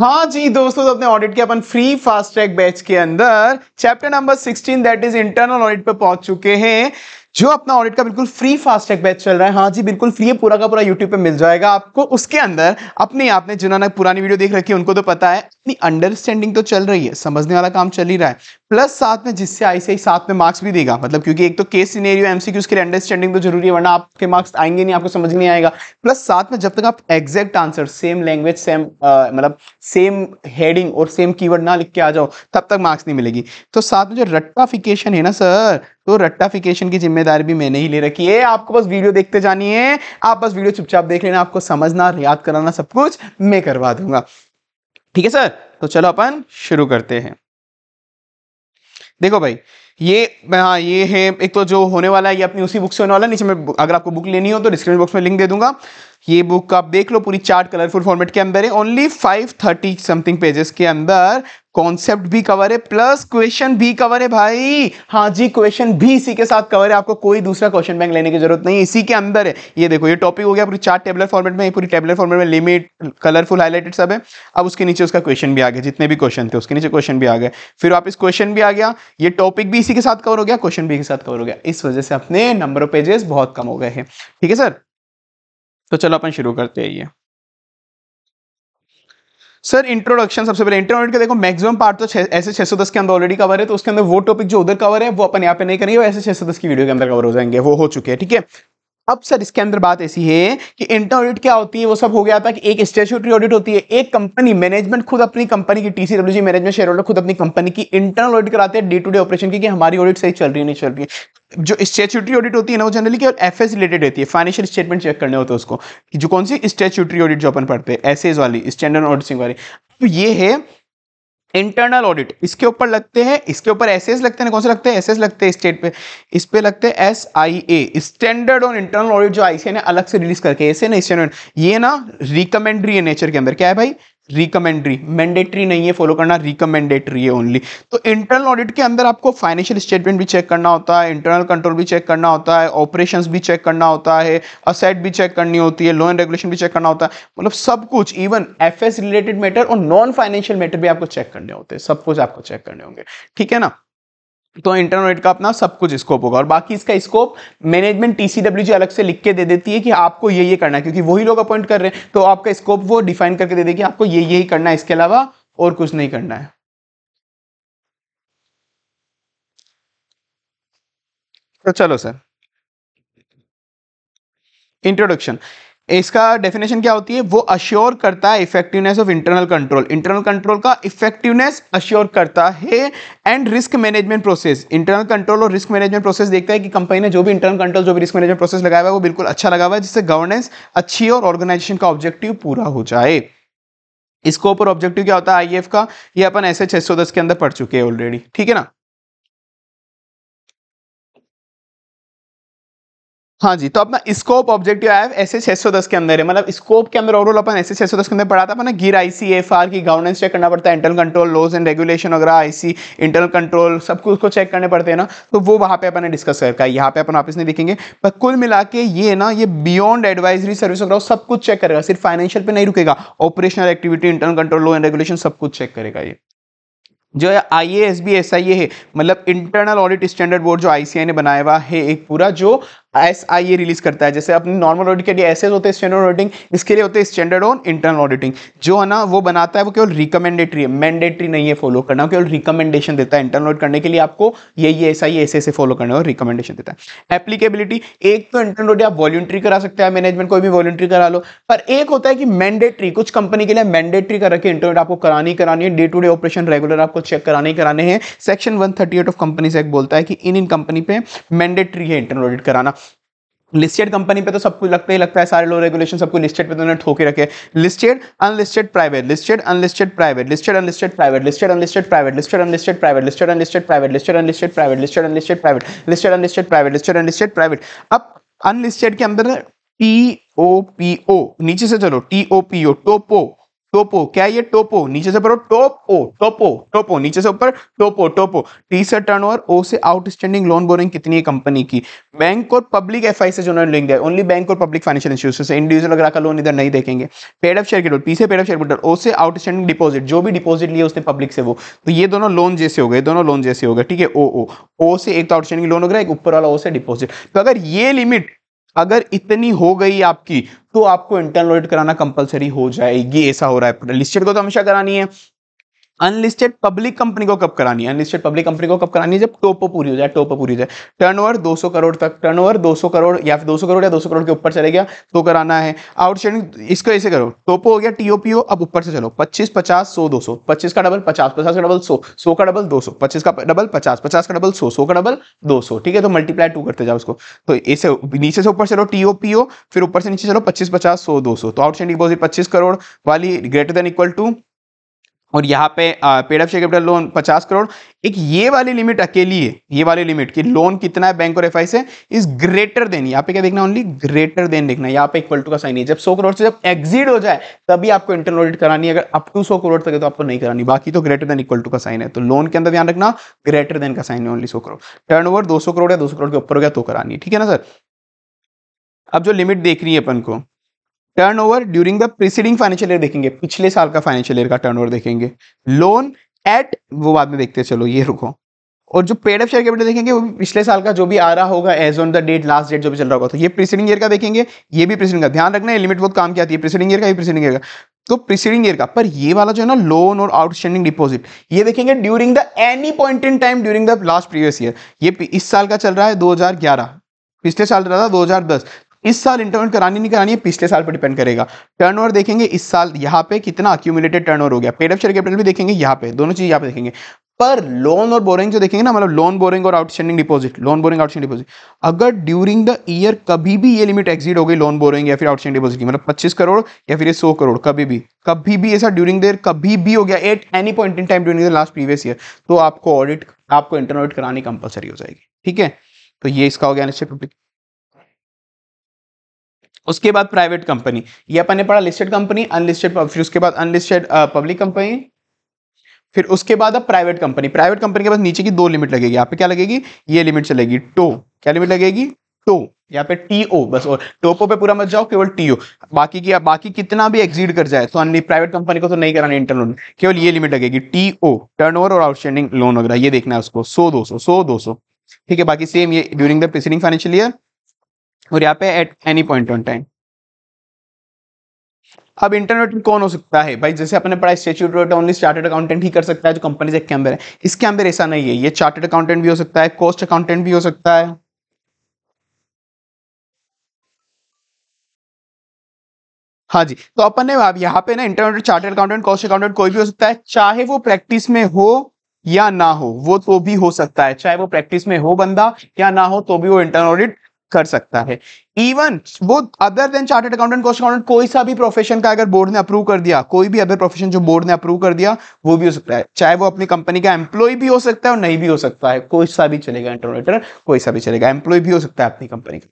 हाँ जी दोस्तों तो अपने ऑडिट के अपन फ्री फास्ट ट्रैक बैच के अंदर chapter number 16 that is internal audit पे पहुंच चुके हैं जो अपना ऑडिट का बिल्कुल फ्री फास्ट ट्रैक बैच चल रहा है हाँ जी बिल्कुल फ्री है पूरा का पूरा यूट्यूब पे मिल जाएगा आपको उसके अंदर अपने आपने जिन्होंने पुरानी वीडियो देख रखी है उनको तो पता है नहीं अंडरस्टैंडिंग तो चल रही है समझने वाला काम चल ही रहा है प्लस साथ में जिससे आईसीआई साथ में मार्क्स भी देगा मतलब क्योंकि एक तो केस सिनेरियो एमसीक्यू के लिए अंडरस्टैंडिंग तो जरूरी है वरना आपके मार्क्स आएंगे नहीं आपको समझ नहीं आएगा प्लस साथ में जब तक आप exact answer same language same मतलब सेम हेडिंग और सेम कीवर्ड ना लिख के आ जाओ तब तक मार्क्स नहीं मिलेगी तो साथ में जो रट्टाफिकेशन है ना सर तो रट्टाफिकेशन की जिम्मेदारी भी मैंने ही ले रखी है आपको बस वीडियो देखते जानी है आप बस वीडियो चुपचाप देख लेना आपको समझना याद कराना सब कुछ मैं करवा दूंगा ठीक है सर तो चलो अपन शुरू करते हैं देखो भाई ये हाँ ये है एक तो जो होने वाला है ये अपनी उसी बुक से होने वाला है नीचे में अगर आपको बुक लेनी हो तो डिस्क्रिप्शन बॉक्स में लिंक दे दूंगा ये बुक आप देख लो पूरी चार्ट कलरफुल फॉर्मेट के अंदर है only five thirty something pages के अंदर कॉन्सेप्ट भी कवर है प्लस क्वेश्चन भी कवर है भाई हाँ जी क्वेश्चन भी इसी के साथ कवर है आपको कोई दूसरा क्वेश्चन बैंक लेने की जरूरत नहीं इसी के अंदर है ये देखो ये टॉपिक हो गया पूरी चार्ट टेबलर फॉर्मेट में पूरी टेबलर फॉर्मेट में लिमिट कलरफुल हाईलाइटेड सब है अब उसके नीचे उसका क्वेश्चन भी आ गया जितने भी क्वेश्चन थे उसके नीचे क्वेश्चन भी आ गए फिर वापस क्वेश्चन भी आ गया ये टॉपिक भी इसी के साथ कवर हो गया क्वेश्चन भी इसके साथ कवर हो गया इस वजह से अपने नंबर ऑफ पेजेस बहुत कम हो गए हैं ठीक है सर तो चलो अपन शुरू करते हैं ये सर इंट्रोडक्शन सबसे पहले इंटरनेट का देखो मैक्सिमम पार्ट तो ऐसे सौ दस के अंदर ऑलरेडी कवर है तो उसके अंदर वो टॉपिक जो उधर कवर है वो अपन यहाँ पे नहीं करेंगे वो ऐसे छह सौ दस की वीडियो के अंदर कवर हो जाएंगे वो हो चुके हैं ठीक है अब सर इसके अंदर बात ऐसी है कि इंटर ऑडिट क्या होती है वो सब हो गया था कि एक स्टेचुटरी ऑडिट होती है एक कंपनी मैनेजमेंट खुद अपनी कंपनी की जी मैनेजमेंट शेयर होल्डर खुद अपनी कंपनी की इंटरनल ऑडिट कराते हैं डे टू डे ऑपरेशन की कि हमारी ऑडिट सही चल रही है नहीं चल रही है जो स्टेचुटरी ऑडिट होती है ना वो जनरली केवल एफ एस रिलेटेड होती है फाइनेंशियल स्टेटमेंट चेक करने होते हैं उसको जो कौन सी स्टेचुटरी ऑडिट जो अपन पढ़ते हैं एस वाली स्टैंडर्ड ऑडिटिंग वाली तो ये है इंटरनल ऑडिट इसके ऊपर लगते हैं इसके ऊपर एस लगते हैं कौन से लगते हैं एस लगते हैं स्टेट पे इस पे लगते हैं S I A standard on internal audit जो आईसीए ने अलग से रिलीज करके ऐसे ना ये ना रिकमेंडरी है नेचर के अंदर क्या है भाई रिकमेंडरी मैंडेटरी नहीं है फॉलो करना रिकमेंडेटरी है ओनली तो इंटरनल ऑडिट के अंदर आपको फाइनेंशियल स्टेटमेंट भी चेक करना होता है इंटरनल कंट्रोल भी चेक करना होता है ऑपरेशंस भी चेक करना होता है असेट भी चेक करनी होती है लोन रेगुलेशन भी चेक करना होता है मतलब सब कुछ इवन एफ रिलेटेड मैटर और नॉन फाइनेंशियल मैटर भी आपको चेक करने होते हैं सब कुछ आपको चेक करने होंगे ठीक है ना तो इंटरनेट का अपना सब कुछ स्कोप होगा और बाकी इसका स्कोप मैनेजमेंट जी अलग से लिख के दे देती है कि आपको ये ये करना है क्योंकि वही लोग अपॉइंट कर रहे हैं तो आपका स्कोप वो डिफाइन करके दे देगी आपको ये यही करना है इसके अलावा और कुछ नहीं करना है तो चलो सर इंट्रोडक्शन इसका डेफिनेशन क्या होती है वो अश्योर करता है effectiveness of internal control internal control का इफेक्टिवनेस अश्योर करता है and risk management process internal control और रिस्क मैनेजमेंट प्रोसेस देखता है कि कंपनी ने जो भी इंटरनल कंट्रोल जो भी रिस्क मैनेजमेंट प्रोसेस लगाया हुआ है वो बिल्कुल अच्छा लगा हुआ है जिससे गवर्नेंस अच्छी और ऑर्गेनाइजेशन का ऑब्जेक्टिव पूरा हो जाए स्कोप और ऑब्जेक्टिव क्या होता है आई का ये अपन ऐसे छह के अंदर पढ़ चुके हैं ऑलरेडी ठीक है ना हाँ जी तो अपना स्कोप ऑब्जेक्टिव आया एस 610 के अंदर है मतलब स्कोप के अंदर ओवरऑल अपन एस छह के अंदर पढ़ा था अपना गिर आईसी एफ आर की गवर्नेंस चेक करना पड़ता है internal control laws and regulation वगैरह आईसी इंटरनल कंट्रोल सब कुछ उसको चेक करने पड़ते हैं ना तो वो वहाँ पे अपन डिस्कस करके है यहाँ पे अपन वापस नहीं देखेंगे पर कुल मिला के ये ना ये बियॉन्ड एडवाइजरी सर्विस वगैरह सब कुछ चेक करेगा सिर्फ फाइनेंशियल पर नहीं रुकेगा operational activity internal control law and regulation सब कुछ चेक करेगा ये जो I A S B S I A है मतलब इंटरनल ऑडिट स्टैंडर्ड बोर्ड जो आई सी आई ने बनाया हुआ है एक पूरा जो एस आई ए रिलीज करता है जैसे अपनी नॉर्मल ऑडिट के लिए एस एस होते हैं स्टैंडर्ड ऑडिटिंग इसके लिए होते हैं स्टैंडर्ड ऑन इंटरनल ऑडिटिंग जो है ना वो बनाता है वो केवल रिकमेंडेटरी है मैंडेटरी नहीं है फॉलो करना केवल रिकमेंडेशन देता है इंटरनल ऑडिट करने के लिए आपको ये ये एस आई ऐसे ऐसे फॉलो करना और रिकमेंडेशन देता है एप्लीकेबिलिटी एक तो इंटरनल ऑडिट आप वॉल्ट्री करा सकते हैं मैनेजमेंट कोई भी वॉल्ट्री करा लो पर एक होता है कि मैंडेटरी कुछ कंपनी के लिए मैंडेटरी कर रखे इंटरनेट आपको करानी करानी है day to day operation regular आपको चेक कराने कराने हैं section eight of companies act बोलता है कि इन इन कंपनी पे मैंडेटरी है इंटरनल ऑडिट कराना लिस्टेड कंपनी पे तो सबको लगता ही लगता है सारे लोग रेगुलेशन सबको लिस्टेड पे तो उन्होंने ठोके रखे listed unlisted private listed unlisted private listed unlisted private listed unlisted private listed unlisted private listed unlisted private listed unlisted private listed unlisted private listed unlisted private listed unlisted private अब unlisted के अंदर T O P O नीचे से चलो T O P O टोपो टोपो क्या ये टोपो नीचे से टोपो टोपो टोपो नीचे से ऊपर टोपो टोपो टी से टर्नओवर ओ से आउटस्टैंडिंग लोन बोरिंग कितनी है कंपनी की बैंक और पब्लिक एफ से जो उन्होंने लिंक ओनली बैंक और पब्लिक फाइनेंशियल इंस्टीट्यूशन से इंडिविजुअल अगर का लोन इधर नहीं देखेंगे पेड ऑफ शेयर के पी से paid of share capital O से आउटस्टैंडिंग डिपोजिट जो भी डिपोजिट लिया उसने पब्लिक से वो तो ये दोनों लोन जैसे हो गए दोनों लोन जैसे हो गए ठीक है ओ ओ ओ से एक तो आउटस्टैंडिंग लोन हो गया एक ऊपर वाला ओ से डिपोजिट तो अगर ये लिमिट अगर इतनी हो गई आपकी तो आपको इंटरनल ऑडिट कराना कंपलसरी हो जाएगी ऐसा हो रहा है लिस्टेड को तो हमेशा करानी है अनलिस्टेड पब्लिक कंपनी को कब करानी है अनलिस्टेड पब्लिक कंपनी को कब करानी है जब टोपो पूरी हो जाए टोपो पूरी हो जाए टर्नओवर 200 करोड़ तक टर्नओवर 200 करोड़ या फिर 200 करोड़ या 200 करोड़ के ऊपर चले गया तो कराना है आउटस्टैंडिंग इसको ऐसे करो टोपो हो गया टीओपीओ अब ऊपर से चलो पच्चीस पचास सौ दो सौ पच्चीस का डबल पचास पचास का डबल सौ सौ का डबल दो सौ पच्चीस का डबल पचास पचास का डबल सौ सौ का डबल दो सौ ठीक है तो मल्टीप्लाई टू करते जाओ उसको तो ऐसे नीचे से ऊपर चलो टीओपीओ फिर ऊपर से नीचे चलो पच्चीस पचास सौ दो सौ तो आउटस्टैंडिंग डिपॉजिट पच्चीस करोड़ वाली ग्रेटर देन इक्वल टू और यहाँ पे paid of share capital loan 50 crore एक ये वाली लिमिट अकेली है ये वाली लिमिट कि लोन कितना है बैंक और एफ से इज ग्रेटर देन यहाँ पे क्या देखना ओनली ग्रेटर देन देखना यहाँ पे इक्वल टू का साइन है जब 100 करोड़ से जब एग्जिट हो जाए तभी आपको इंटरनल ऑडिट करानी अगर अप टू 100 करोड़ तक है तो आपको नहीं करानी बाकी तो ग्रेटर देन इक्वल टू का साइन है तो लोन के अंदर ध्यान रखना ग्रेटर देन का साइन है ओनली सौ करोड़ टर्न ओवर करोड़ या दो करोड़ के ऊपर हो गया तो करानी ठीक है ना सर अब जो लिमिट देख रही है अपन को turnover during the preceding financial year देखेंगे पिछले साल का फाइनेंशियल ईयर का टर्नओवर देखेंगे लोन एट वो बाद में देखते चलो ये रुको और जो पेड ऑफ शेयर कैपिटल देखेंगे वो पिछले साल का जो भी आ रहा होगा as on the date last date जो भी चल रहा होगा तो ये प्रीसीडिंग ईयर का देखेंगे ये भी प्रीसीडिंग का ध्यान रखना है लिमिट बहुत काम की आती है प्रीसीडिंग ईयर का ही प्रीसीडिंग ईयर का तो प्रीसीडिंग ईयर का पर ये वाला जो है ना लोन और आउटस्टैंडिंग डिपॉजिट ये देखेंगे during the any point in time during the last previous year ये इस साल का चल रहा है दो पिछले साल रहा था 2010 इस साल इंटरमेंट करानी नहीं करानी है पिछले साल पर डिपेंड करेगा टर्नओवर देखेंगे इस साल यहाँ पे कितना अक्यूमुलेटेड टर्नओवर हो गया पेड शेयर कैपिटल भी देखेंगे यहाँ पे दोनों चीज यहाँ पे देखेंगे पर लोन और बोरिंग जो देखेंगे ना मतलब लोन बोरिंग और outstanding deposit loan borrowing outstanding deposit अगर ड्यूरिंग द ईयर कभी भी ये लिमिट एक्सिट हो गई लोन बोरिंग या फिर आउटस्टैंडिंग डिपॉजिट की मतलब पच्चीस करोड़ या फिर सौ करोड़ कभी भी कभी भी ऐसा ड्यूरिंग देयर कभी भी हो गया at any point in time during the last previous year तो आपको ऑडिट आपको इंटरन ऑडिट करानी कंपलसरी हो जाएगी ठीक है तो ये इसका हो गया उसके बाद प्राइवेट कंपनी ये अपन ने पढ़ा लिस्टेड कंपनी अनलिस्टेड फिर उसके बाद अनलिस्टेड पब्लिक कंपनी फिर उसके बाद अब प्राइवेट कंपनी प्राइवेट कंपनी के पास नीचे की दो लिमिट लगेगी यहाँ पे क्या लगेगी ये लिमिट चलेगी टो क्या लिमिट लगेगी टो यहाँ पे टीओ बस और टोपो पे पूरा मत जाओ केवल टीओ बाकी की बाकी कितना भी एक्सिट कर जाए तो अन्य प्राइवेट कंपनी को तो नहीं कराना इंटर लोन केवल ये लिमिट लगेगी टीओ टर्न और आउटस्टैंडिंग लोन वगैरह ये देखना है उसको सो दो सो दो ठीक है बाकी सेम ये during the preceding financial year और यहाँ पे at any point on time अब इंटरनेट कौन हो सकता है भाई जैसे अपने पढ़ा स्टेच्यूट ओनली चार्टेड अकाउंटेंट ही कर सकता है जो कंपनी एक कैम्बर है इसके अंदर ऐसा नहीं है ये चार्टेड अकाउंटेंट भी हो सकता है कॉस्ट अकाउंटेंट भी हो सकता है हाँ जी तो अपन ने अब यहाँ पे ना internet chartered accountant cost accountant कोई भी हो सकता है चाहे वो प्रैक्टिस में हो या ना हो वो तो भी हो सकता है चाहे वो प्रैक्टिस में हो बंदा या ना हो तो भी वो इंटरनल कर सकता है इवन वो other than chartered accountant cost accountant कोई सा भी प्रोफेशन का अगर बोर्ड ने अप्रूव कर दिया कोई भी अदर प्रोफेशन जो बोर्ड ने अप्रूव कर दिया वो भी हो सकता है चाहे वो अपनी कंपनी का एम्प्लॉय भी हो सकता है और नहीं भी हो सकता है कोई सा भी चलेगा इंटरनेटर कोई सा भी चलेगा एम्प्लॉय भी हो सकता है अपनी कंपनी का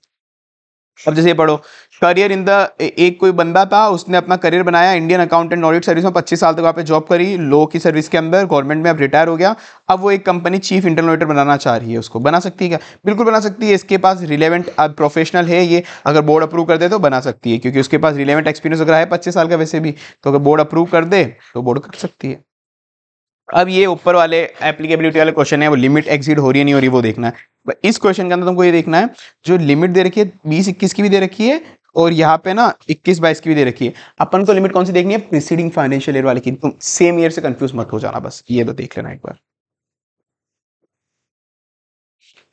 अब जैसे ये पढ़ो करियर इन द एक कोई बंदा था उसने अपना करियर बनाया इंडियन अकाउंटेंट ऑडिट सर्विस में 25 साल तक वहाँ पे जॉब करी लो की सर्विस के अंदर गवर्नमेंट में अब रिटायर हो गया अब वो एक कंपनी चीफ इंटरनल ऑडिटर बनाना चाह रही है उसको बना सकती है क्या बिल्कुल बना सकती है इसके पास रिलेवेंट अब प्रोफेशनल है ये अगर बोर्ड अप्रूव कर दे तो बना सकती है क्योंकि उसके पास रिलेवेंट एक्सपीरियंस अगर है पच्चीस साल का वैसे भी तो अगर बोर्ड अप्रूव कर दे तो बोर्ड कर सकती है अब ये ऊपर वाले एप्लीकेबिलिटी वाले क्वेश्चन है वो लिमिट एक्सीड हो रही है नहीं हो रही वो देखना है इस क्वेश्चन के अंदर तुमको ये देखना है जो लिमिट दे रखी है बीस इक्कीस की भी दे रखी है और यहाँ पे ना इक्कीस बाईस की भी दे रखी है अपन को लिमिट कौन सी देखनी है प्रीसीडिंग फाइनेंशियल ईयर वाले की तुम सेम ईयर से कंफ्यूज मत हो जाना बस ये तो देख लेना एक बार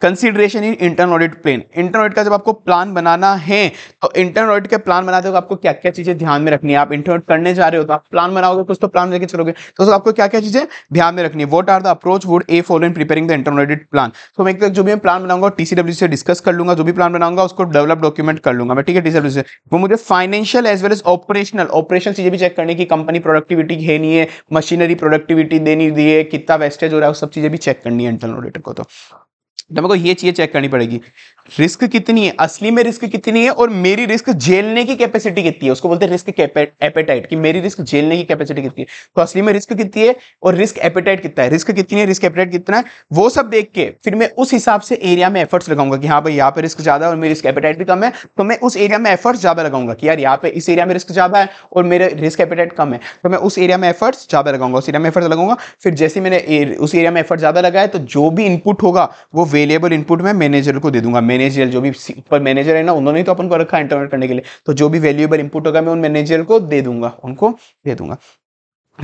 consideration in intern audit plan internal audit का जब आपको प्लान बनाना है तो इंटरन ऑडिट के प्लान बनाते हो आपको क्या क्या चीजें ध्यान में रखनी है आप ऑडिट करने जा रहे हो तो आप प्लान बनाओगे कुछ तो प्लान लेके चलोगे तो आपको क्या क्या चीजें ध्यान में रखनी है what are the approach would a follow in preparing the internal audit plan तो मैं एक तो जो भी प्लान बनाऊंगा टीसीडब्ल्यू से डिस्कस कर लूंगा जो भी प्लान बनाऊंगा उसको डेवलप डॉक्यूमेंट कर लूंगा मैं ठीक है टीसीडब्ल्यू से वो मुझे financial as well as operational operation चीजें भी चेक करने की कंपनी प्रोडक्टिविटी है नहीं है मशीनरी प्रोडक्टिविटी देनी दी है कितना वेस्टेज हो रहा है सब चीजें भी चेक करनी है इंटरन ऑडिटर को तो तो मेरे को ये चीज़ चेक करनी पड़ेगी रिस्क कितनी है असली में रिस्क कितनी है और मेरी रिस्क झेलने की कैपेसिटी कितनी है उसको बोलते हैं रिस्क एपेटाइट कि मेरी रिस्क झेलने की कैपेसिटी कितनी है तो असली में रिस्क कितनी है और रिस्क एपेटाइट कितना है रिस्क कितनी है रिस्क एपेटाइट कितना है वो सब देख के फिर मैं उस हिसाब से एरिया में एफर्ट्स लगाऊंगा कि हाँ भाई यहाँ पे रिस्क ज्यादा और मेरी रिस्क एपेटाइट भी कम है तो मैं उस एरिया में एफर्ट्स ज्यादा लगाऊंगा कि यार यहाँ पे इस एरिया में रिस्क ज्यादा है और मेरे रिस्क एपेटाइट कम है तो मैं उस एरिया में एफर्ट्स ज्यादा लगाऊंगा उस एरिया में एफर्ट्स लगाऊंगा फिर जैसे मैंने उस एरिया में एफर्ट ज्यादा लगाया तो जो भी इनपुट होगा वो वेरिएबल इनपुट मैं मैनेजर को दे दूंगा मैनेजर जो भी पर मैनेजर है ना उन्होंने तो अपन को रखा इंटरनेट करने के लिए तो जो भी वेल्यूएबल इनपुट होगा मैं उन मैनेजर को दे दूंगा उनको दे दूंगा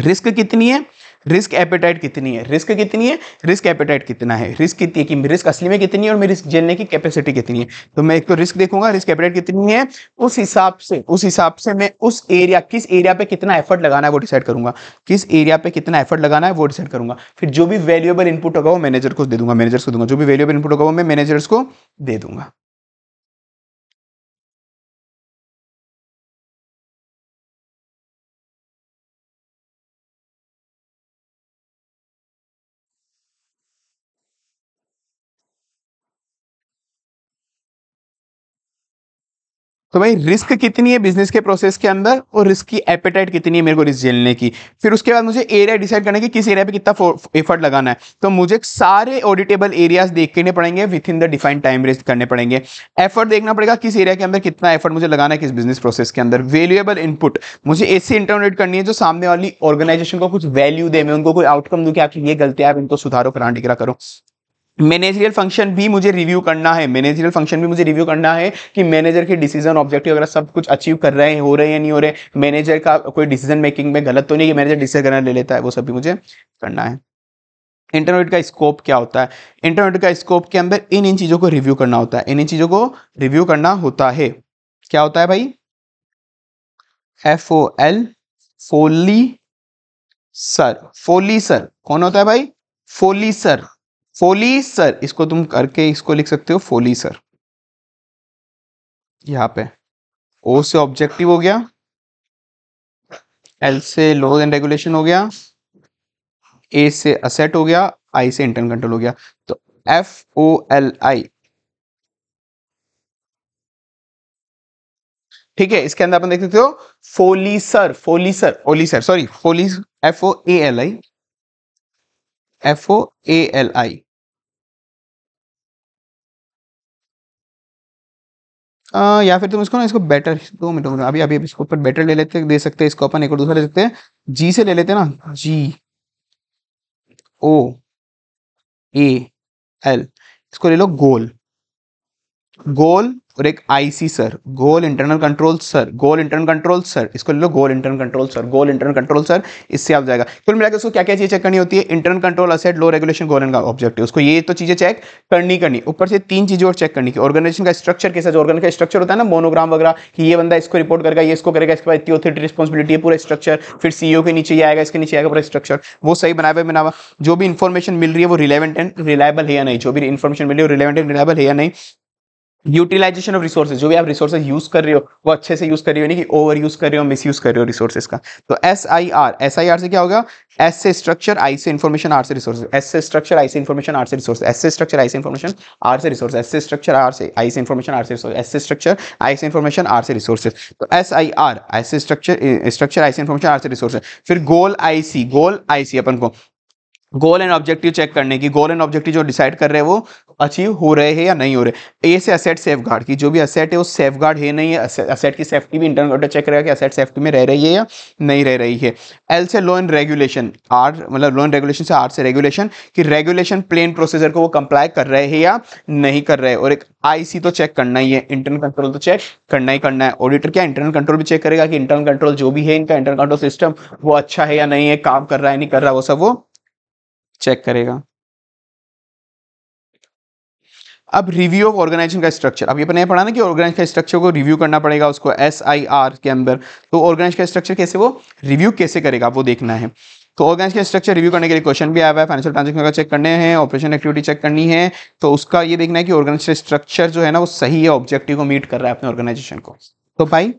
रिस्क कितनी है रिस्क एपेटाइट कितनी है रिस्क कितनी है रिस्क एपेटाइट कितना है रिस्क कितनी है कि रिस्क असली में कितनी है और मेरी रिस्क झेलने की कैपेसिटी कितनी है तो मैं एक तो रिस्क देखूंगा रिस्क एपेटाइट कितनी है उस हिसाब से उस हिसाब से मैं उस एरिया किस एरिया पे कितना एफर्ट लगाना है वो डिसाइड करूंगा किस एरिया पे कितना एफर्ट लगाना है वो डिसाइड करूंगा फिर जो भी वैल्यूएबल इनपुट होगा वो मैनेजर को दे दूंगा मैनेजर को दूंगा जो भी वैल्यूएबल इनपुट होगा वो मैं मैनेजर्स को दे दूंगा तो भाई रिस्क कितनी है बिजनेस के प्रोसेस के अंदर और रिस्क की एपेटाइट कितनी है मेरे को रिस्क झेलने की फिर उसके बाद मुझे एरिया डिसाइड करना है कि किस एरिया पे कितना एफर्ट लगाना है तो मुझे सारे ऑडिटेबल एरियाज देखने पड़ेंगे within the defined time rest करने पड़ेंगे एफर्ट देखना पड़ेगा किस एरिया के अंदर कितना एफर्ट मुझे लगाना है किस बिजनेस प्रोसेस के अंदर वैल्यूएबल इनपुट मुझे ऐसी इंटरनेट करनी है जो सामने वाली ऑर्गेनाइजेशन को कुछ वैल्यू दे मैं उनको कोई आउटकम दू कि आप ये गलती आप इनको सुधारो करांटिकरा करो मैनेजरियल फंक्शन भी मुझे रिव्यू करना है मैनेजरियल फंक्शन भी मुझे रिव्यू करना है कि मैनेजर के डिसीजन ऑब्जेक्टिव अगर सब कुछ अचीव कर रहे हैं हो रहे हैं नहीं हो रहे मैनेजर का कोई डिसीजन मेकिंग में गलत तो नहीं कि मैनेजर डिसीजन करना ले लेता है वो सब भी मुझे करना है इंटरनेट का स्कोप क्या होता है इंटरनेट का स्कोप के अंदर इन इन चीज़ों को रिव्यू करना होता है इन इन चीज़ों को रिव्यू करना होता है क्या होता है भाई एफ ओ एल फोली सर फोली सर कौन होता है भाई फोली सर फोली सर इसको तुम करके इसको लिख सकते हो फोली सर यहाँ पे ओ से ऑब्जेक्टिव हो गया एल से लॉज एंड रेगुलेशन हो गया ए से असेट हो गया आई से इंटरन कंट्रोल हो गया तो एफ ओ एल आई ठीक है इसके अंदर अपन देख सकते हो फोलीसर फोलीसर सर सॉरी फोली F O A L I F O A L I आ, या फिर तुम इसको ना इसको बेटर दो में अभी अभी इसको ऊपर बेटर ले लेते दे सकते हैं इसको अपन एक और दूसरा ले सकते हैं जी से ले लेते हैं ना जी ओ ए एल इसको ले लो गोल गोल और एक IC sir goal internal control sir goal internal control sir इसको ले लो goal internal control sir goal internal control sir इससे आप जाएगा कुल मिलाकर उसको क्या क्या चीज़ें चेक करनी होती है internal control asset law regulation गोलन का ऑब्जेक्टिव उसको ये तो चीज़ें चेक करनी करनी ऊपर से तीन चीज़ें और चेक करनी की ऑर्गेनाइजेशन का स्ट्रक्चर कैसा ऑर्गन का स्ट्रक्चर होता है ना मोनोग्राम वगैरह कि ये बंदा इसको रिपोर्ट करेगा ये इसको करेगा इसके बाद इतनी ऑथोरिटी रिस्पॉन्सिबिलिटी है पूरा स्ट्रक्चर फिर सीईओ के नीचे आएगा इसके नीचे आएगा पूरा स्ट्रक्चर वो सही बनाए हुए बनावा जो भी इन्फॉर्मेशन मिल रही है वो रिलेवेंट एंड रिलायबल है या नहीं जो भी इन्फॉर्मेशन मिल रही है रिलेवेंट एंड रिलायबल है या नहीं यूटिलाइजेशन ऑफ रिसोर्सेज जो भी आप रिसोर्सेज यूज कर रहे हो वो अच्छे से यूज कर रहे हो नहीं कि ओवर यूज कर रहे हो मिस यूज कर रहे हो रिसोर्सेज का तो S I R S I R से क्या होगा एस से स्ट्रक्चर आई से इन्फॉर्मेशन आर से रिसोर्स एस से स्ट्रक्चर आई से इन्फॉर्मेशन आर से रिसोर्स एस से स्ट्रक्चर आई से इन्फॉर्मेशन आर से रिसोर्स एस से स्ट्रक्चर आर से आई से इन्फॉर्मेशन आर से रिसोर्स एस से स्ट्रक्चर आई से इन्फॉर्मेशन आर से रिसोर्सेज तो एस आई आर एस से स्ट्रक्चर स्ट्रक्चर आई से इन्फॉर्मेशन आर से रिसोर्स फिर गोल आई सी गोल आई सी अपन को गोल एंड ऑब्जेक्टिव चेक करने की गोल एंड ऑब्जेक्टिव जो डिसाइड कर रहे हैं वो अचीव हो रहे हैं या नहीं हो रहे ए से असेट सेफ गार्ड की जो भी असेट है वो सेफ गार्ड है नहीं है असेट की सेफ्टी भी इंटरनल ऑडिटर चेक करेगा कि असेट सेफ्टी में रह रही है या नहीं रह रही है एल से लोन रेगुलेशन आर मतलब लोन एंड रेगुलेशन से आर से रेगुलेशन कि रेगुलेशन प्लेन प्रोसीजर को वो कंप्लाई कर रहे हैं या नहीं कर रहे और एक आईसी तो चेक करना ही है इंटरनल कंट्रोल तो चेक करना ही करना है ऑडिटर क्या इंटरनल कंट्रोल भी चेक करेगा कि इंटरनल कंट्रोल जो भी है इनका इंटरनल कंट्रोल सिस्टम वो अच्छा है या नहीं है काम कर रहा है नहीं कर रहा वो सब वो चेक करेगा अब रिव्यू ऑफ ऑर्गेनाइजेशन का स्ट्रक्चर अब ये अपने पढ़ा ना कि ऑर्गेनाइज का स्ट्रक्चर को रिव्यू करना पड़ेगा उसको एस आई आर के अंदर तो ऑर्गेनाइज का स्ट्रक्चर कैसे वो रिव्यू कैसे करेगा वो देखना है तो ऑर्गेनाइज का स्ट्रक्चर रिव्यू करने के लिए क्वेश्चन भी आया हुआ है फाइनेंशियल ट्रांजेक्शन का चेक करने हैं ऑपरेशन एक्टिविटी चेक करनी है तो उसका ये देखना है कि ऑर्गेनाइज स्ट्रक्चर जो है ना वो सही है ऑब्जेक्टिव को मीट कर रहा है अपने ऑर्गेनाइजेशन को तो भाई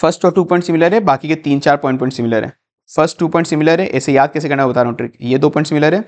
फर्स्ट और टू पॉइंट सिमिलर है बाकी के तीन चार पॉइंट पॉइंट सिमिलर है फर्स्ट टू पॉइंट सिमिलर है ऐसे याद कैसे करना बता रहा हूँ ट्रिक ये दो पॉइंट सिमिलर है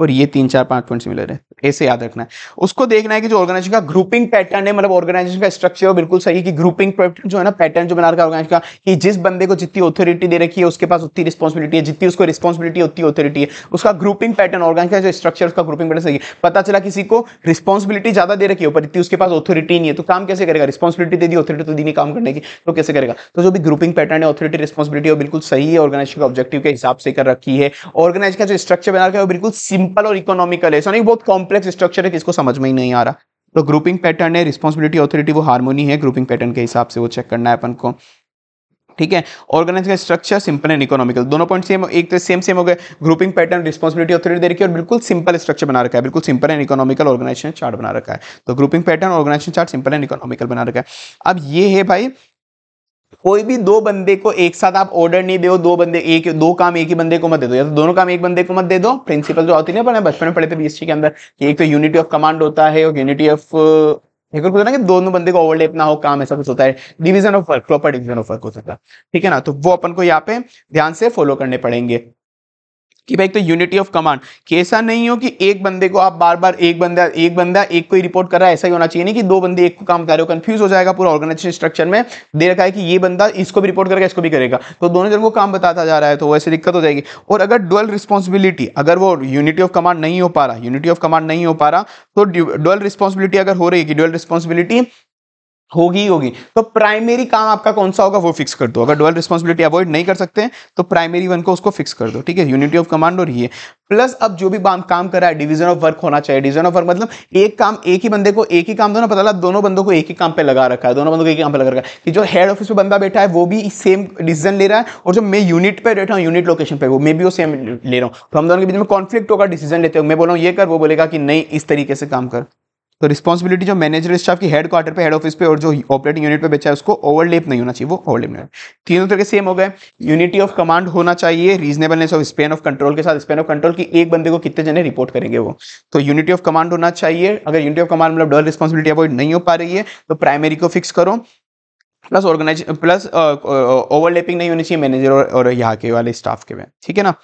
और ये तीन चार पांच पॉइंट सिमिलर है ऐसे याद रखना है उसको देखना है कि जो ऑर्गेनाइजेशन का ग्रुपिंग पैटर्न है मतलब ऑर्गेनाइजेशन का स्ट्रक्चर है बिल्कुल सही कि ग्रुपिंग पैटर्न जो है ना पैटर्न जो बना रखा ऑर्गेनाइजेशन का कि जिस बंदे को जितनी ऑथोरिटी दे रखी है उसके पास उतनी रिस्पॉन्सिबिलिटी है जितनी उसको रिस्पॉन्सिबिलिटी उतनी ऑथोरिटी है उसका ग्रुपिंग पैटर्न ऑर्गेनाइज का जो स्ट्रक्चर उसका ग्रुपिंग पैटर्न सही पता चला किसी को रिस्पॉन्सिबिलिटी ज्यादा दे रखी है पर इतनी उसके पास ऑथोरिटी नहीं है तो काम कैसे करेगा रिस्पॉन्सिबिलिटी दे दी ऑथोरिटी तो दी काम करने की तो कैसे करेगा तो जो भी ग्रुपिंग पैटर्न है ऑथोरिटी रिस्पॉन्सिबिलिटी है बिल्कुल सही है ऑर्गेनाइजेशन का ऑब्जेक्टिव के हिसाब से कर रखी है ऑर्गेनाइज का जो स्ट्रक्चर बना रखा है वो बिल्कुल सिंपल सिंपल और इकोनॉमिकल है सॉरी बहुत कॉम्प्लेक्स स्ट्रक्चर है किसको समझ में ही नहीं आ रहा तो ग्रुपिंग पैटर्न है रिस्पॉन्सिबिलिटी ऑथोरिटी वो हारमोनी है ग्रुपिंग पैटर्न के हिसाब से वो चेक करना है अपन को ठीक है ऑर्गेनाइज का स्ट्रक्चर सिंपल एंड इकोनॉमिकल दोनों पॉइंट सेम एक तो सेम सेम हो गए ग्रुपिंग पैटर्न रिस्पॉन्सिबिलिटी ऑथोरिटी दे रखी है और बिल्कुल सिंपल स्ट्रक्चर बना रखा है बिल्कुल simple and economical organisation chart बना रखा है तो grouping pattern organisation chart simple and economical बना रखा है अब ये है भाई कोई भी दो बंदे को एक साथ आप ऑर्डर नहीं दो दो बंदे एक दो काम एक ही बंदे को मत दे दो या तो दोनों काम एक बंदे को मत दे दो प्रिंसिपल जो होती है ना बचपन में पढ़े थे बीएससी के अंदर एक तो यूनिटी ऑफ कमांड होता है और यूनिटी ऑफ एक और ना कि दोनों बंदे को ओवरलेप ना हो काम ऐसा कुछ होता है division of work proper division of work हो सकता है ठीक है ना तो वो अपन को यहाँ पे ध्यान से फॉलो करने पड़ेंगे कि भाई तो यूनिटी ऑफ कमांड कि ऐसा नहीं हो कि एक बंदे को आप बार बार एक बंदा एक बंदा एक को ही रिपोर्ट कर रहा है ऐसा ही होना चाहिए नहीं कि दो बंदे एक को काम कर रहे हो कंफ्यूज हो जाएगा पूरा ऑर्गेनाइजेशन स्ट्रक्चर में दे रखा है कि ये बंदा इसको भी रिपोर्ट करेगा इसको भी करेगा तो दोनों जन को काम बताता जा रहा है तो वैसे दिक्कत हो जाएगी और अगर डुअल रिस्पॉन्सिबिलिटी अगर वो यूनिटी ऑफ कमांड नहीं हो पा रहा यूनिटी ऑफ कमांड नहीं हो पा रहा तो डुअल रिस्पॉन्सिबिलिटी अगर हो रही है कि डुअल रिस्पॉन्सिबिलिटी होगी होगी तो प्राइमरी काम आपका कौन सा होगा वो फिक्स कर दो अगर डुअल रिस्पॉन्सिबिलिटी अवॉइड नहीं कर सकते हैं तो प्राइमरी वन को उसको फिक्स कर दो ठीक है यूनिटी ऑफ कमांड और ये प्लस अब जो भी काम कर रहा है डिवीजन ऑफ वर्क होना चाहिए डिवीजन ऑफ वर्क मतलब एक काम एक ही बंदे को एक ही काम दो ना पता लगा दोनों बंदों को एक ही काम पे लगा रखा है दोनों बंदों को एक ही काम पे लगा रखा है कि जो हेड ऑफिस में बंदा बैठा है वो भी सेम डिसीजन ले रहा है और जो मैं यूनिट पे बैठा हूँ यूनिट लोकेशन पे वो मैं भी वो सेम ले रहा हूँ तो हम दोनों के बीच में कॉन्फ्लिक्ट होगा डिसीजन लेते हो मैं बोला हूँ ये कर वो बोलेगा कि नहीं इस तरीके से काम कर तो रिस्पॉन्सिबिलिटी जो मैनेजर स्टाफ की हेड क्वार्टर पे हेड ऑफिस पे और जो ऑपरेटिंग यूनिट पे बचा है उसको ओवरलेप नहीं होना चाहिए वो ओवरलेप नहीं तीनों तरह के सेम हो गए यूनिटी ऑफ कमांड होना चाहिए reasonableness of span of control के साथ स्पेन ऑफ कंट्रोल की एक बंदे को कितने जने रिपोर्ट करेंगे वो तो यूनिटी ऑफ कमांड होना चाहिए अगर यूनिटी ऑफ कमांड मतलब डबल रिस्पॉन्सिबिलिटी अवॉइड नहीं हो पा रही है तो प्राइमरी को फिक्स करो प्लस ऑर्गेनाइज प्लस ओवरलेपिंग नहीं होनी चाहिए मैनेजर और, यहाँ के वाले स्टाफ के में ठीक है ना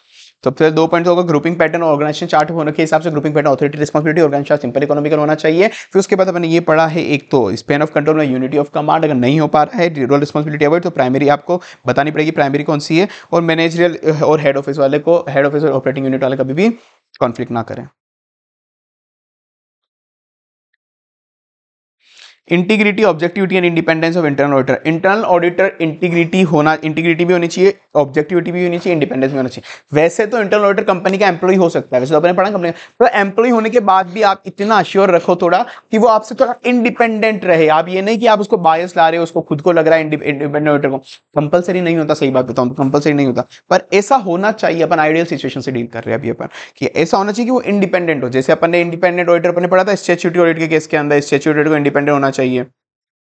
तो फिर दो पॉइंट होगा ग्रुपिंग पैटर्न और ऑर्गेनाइजेशन चार्ट होने के हिसाब से grouping pattern authority responsibility organisation simple economical होना चाहिए फिर उसके बाद हमने ये पढ़ा है एक तो स्पेन ऑफ कंट्रोल में यूनिटी ऑफ कमांड अगर नहीं हो पा रहा है रोल रिस्पॉन्सिबिलिटी अवॉइड तो प्राइमरी आपको बतानी पड़ेगी प्राइमरी कौन सी है और मैनेजरियल और हेड ऑफिस वाले को हेड ऑफिस और ऑपरेटिंग यूनिट वाले कभी भी कॉन्फ्लिक्ट ना करें integrity objectivity and independence of internal auditor internal auditor integrity होना इंटीग्रिटी भी होनी चाहिए ऑब्जेक्टिविटी भी होनी चाहिए इंडिपेंडेंस भी होना चाहिए वैसे तो इंटरनल ऑडिटर कंपनी का एम्प्लॉय हो सकता है वैसे तो अपने पढ़ा कंपनी तो एम्प्लॉय होने के बाद भी आप इतना अश्योर रखो थोड़ा कि वो आपसे थोड़ा इंडिपेंडेंट रहे आप ये नहीं कि आप उसको बायस ला रहे हो उसको खुद को लग रहा है इंडिपेंडेंट ऑडिटर को कंपलसरी नहीं होता सही बात बताऊँ कंपलसरी नहीं होता पर ऐसा होना चाहिए अपन आइडियल सिचुएशन से डील कर रहे हैं अभी अपन कि ऐसा होना चाहिए कि वो इंडिपेंडेंट हो जैसे अपन ने इंडिपेंडेंट ऑडिटर अपने पढ़ा था स्टेच्यूटी ऑडिट के केस के अंदर स्टेच्यूटी को इंडिपेंडेंट होना चाहिए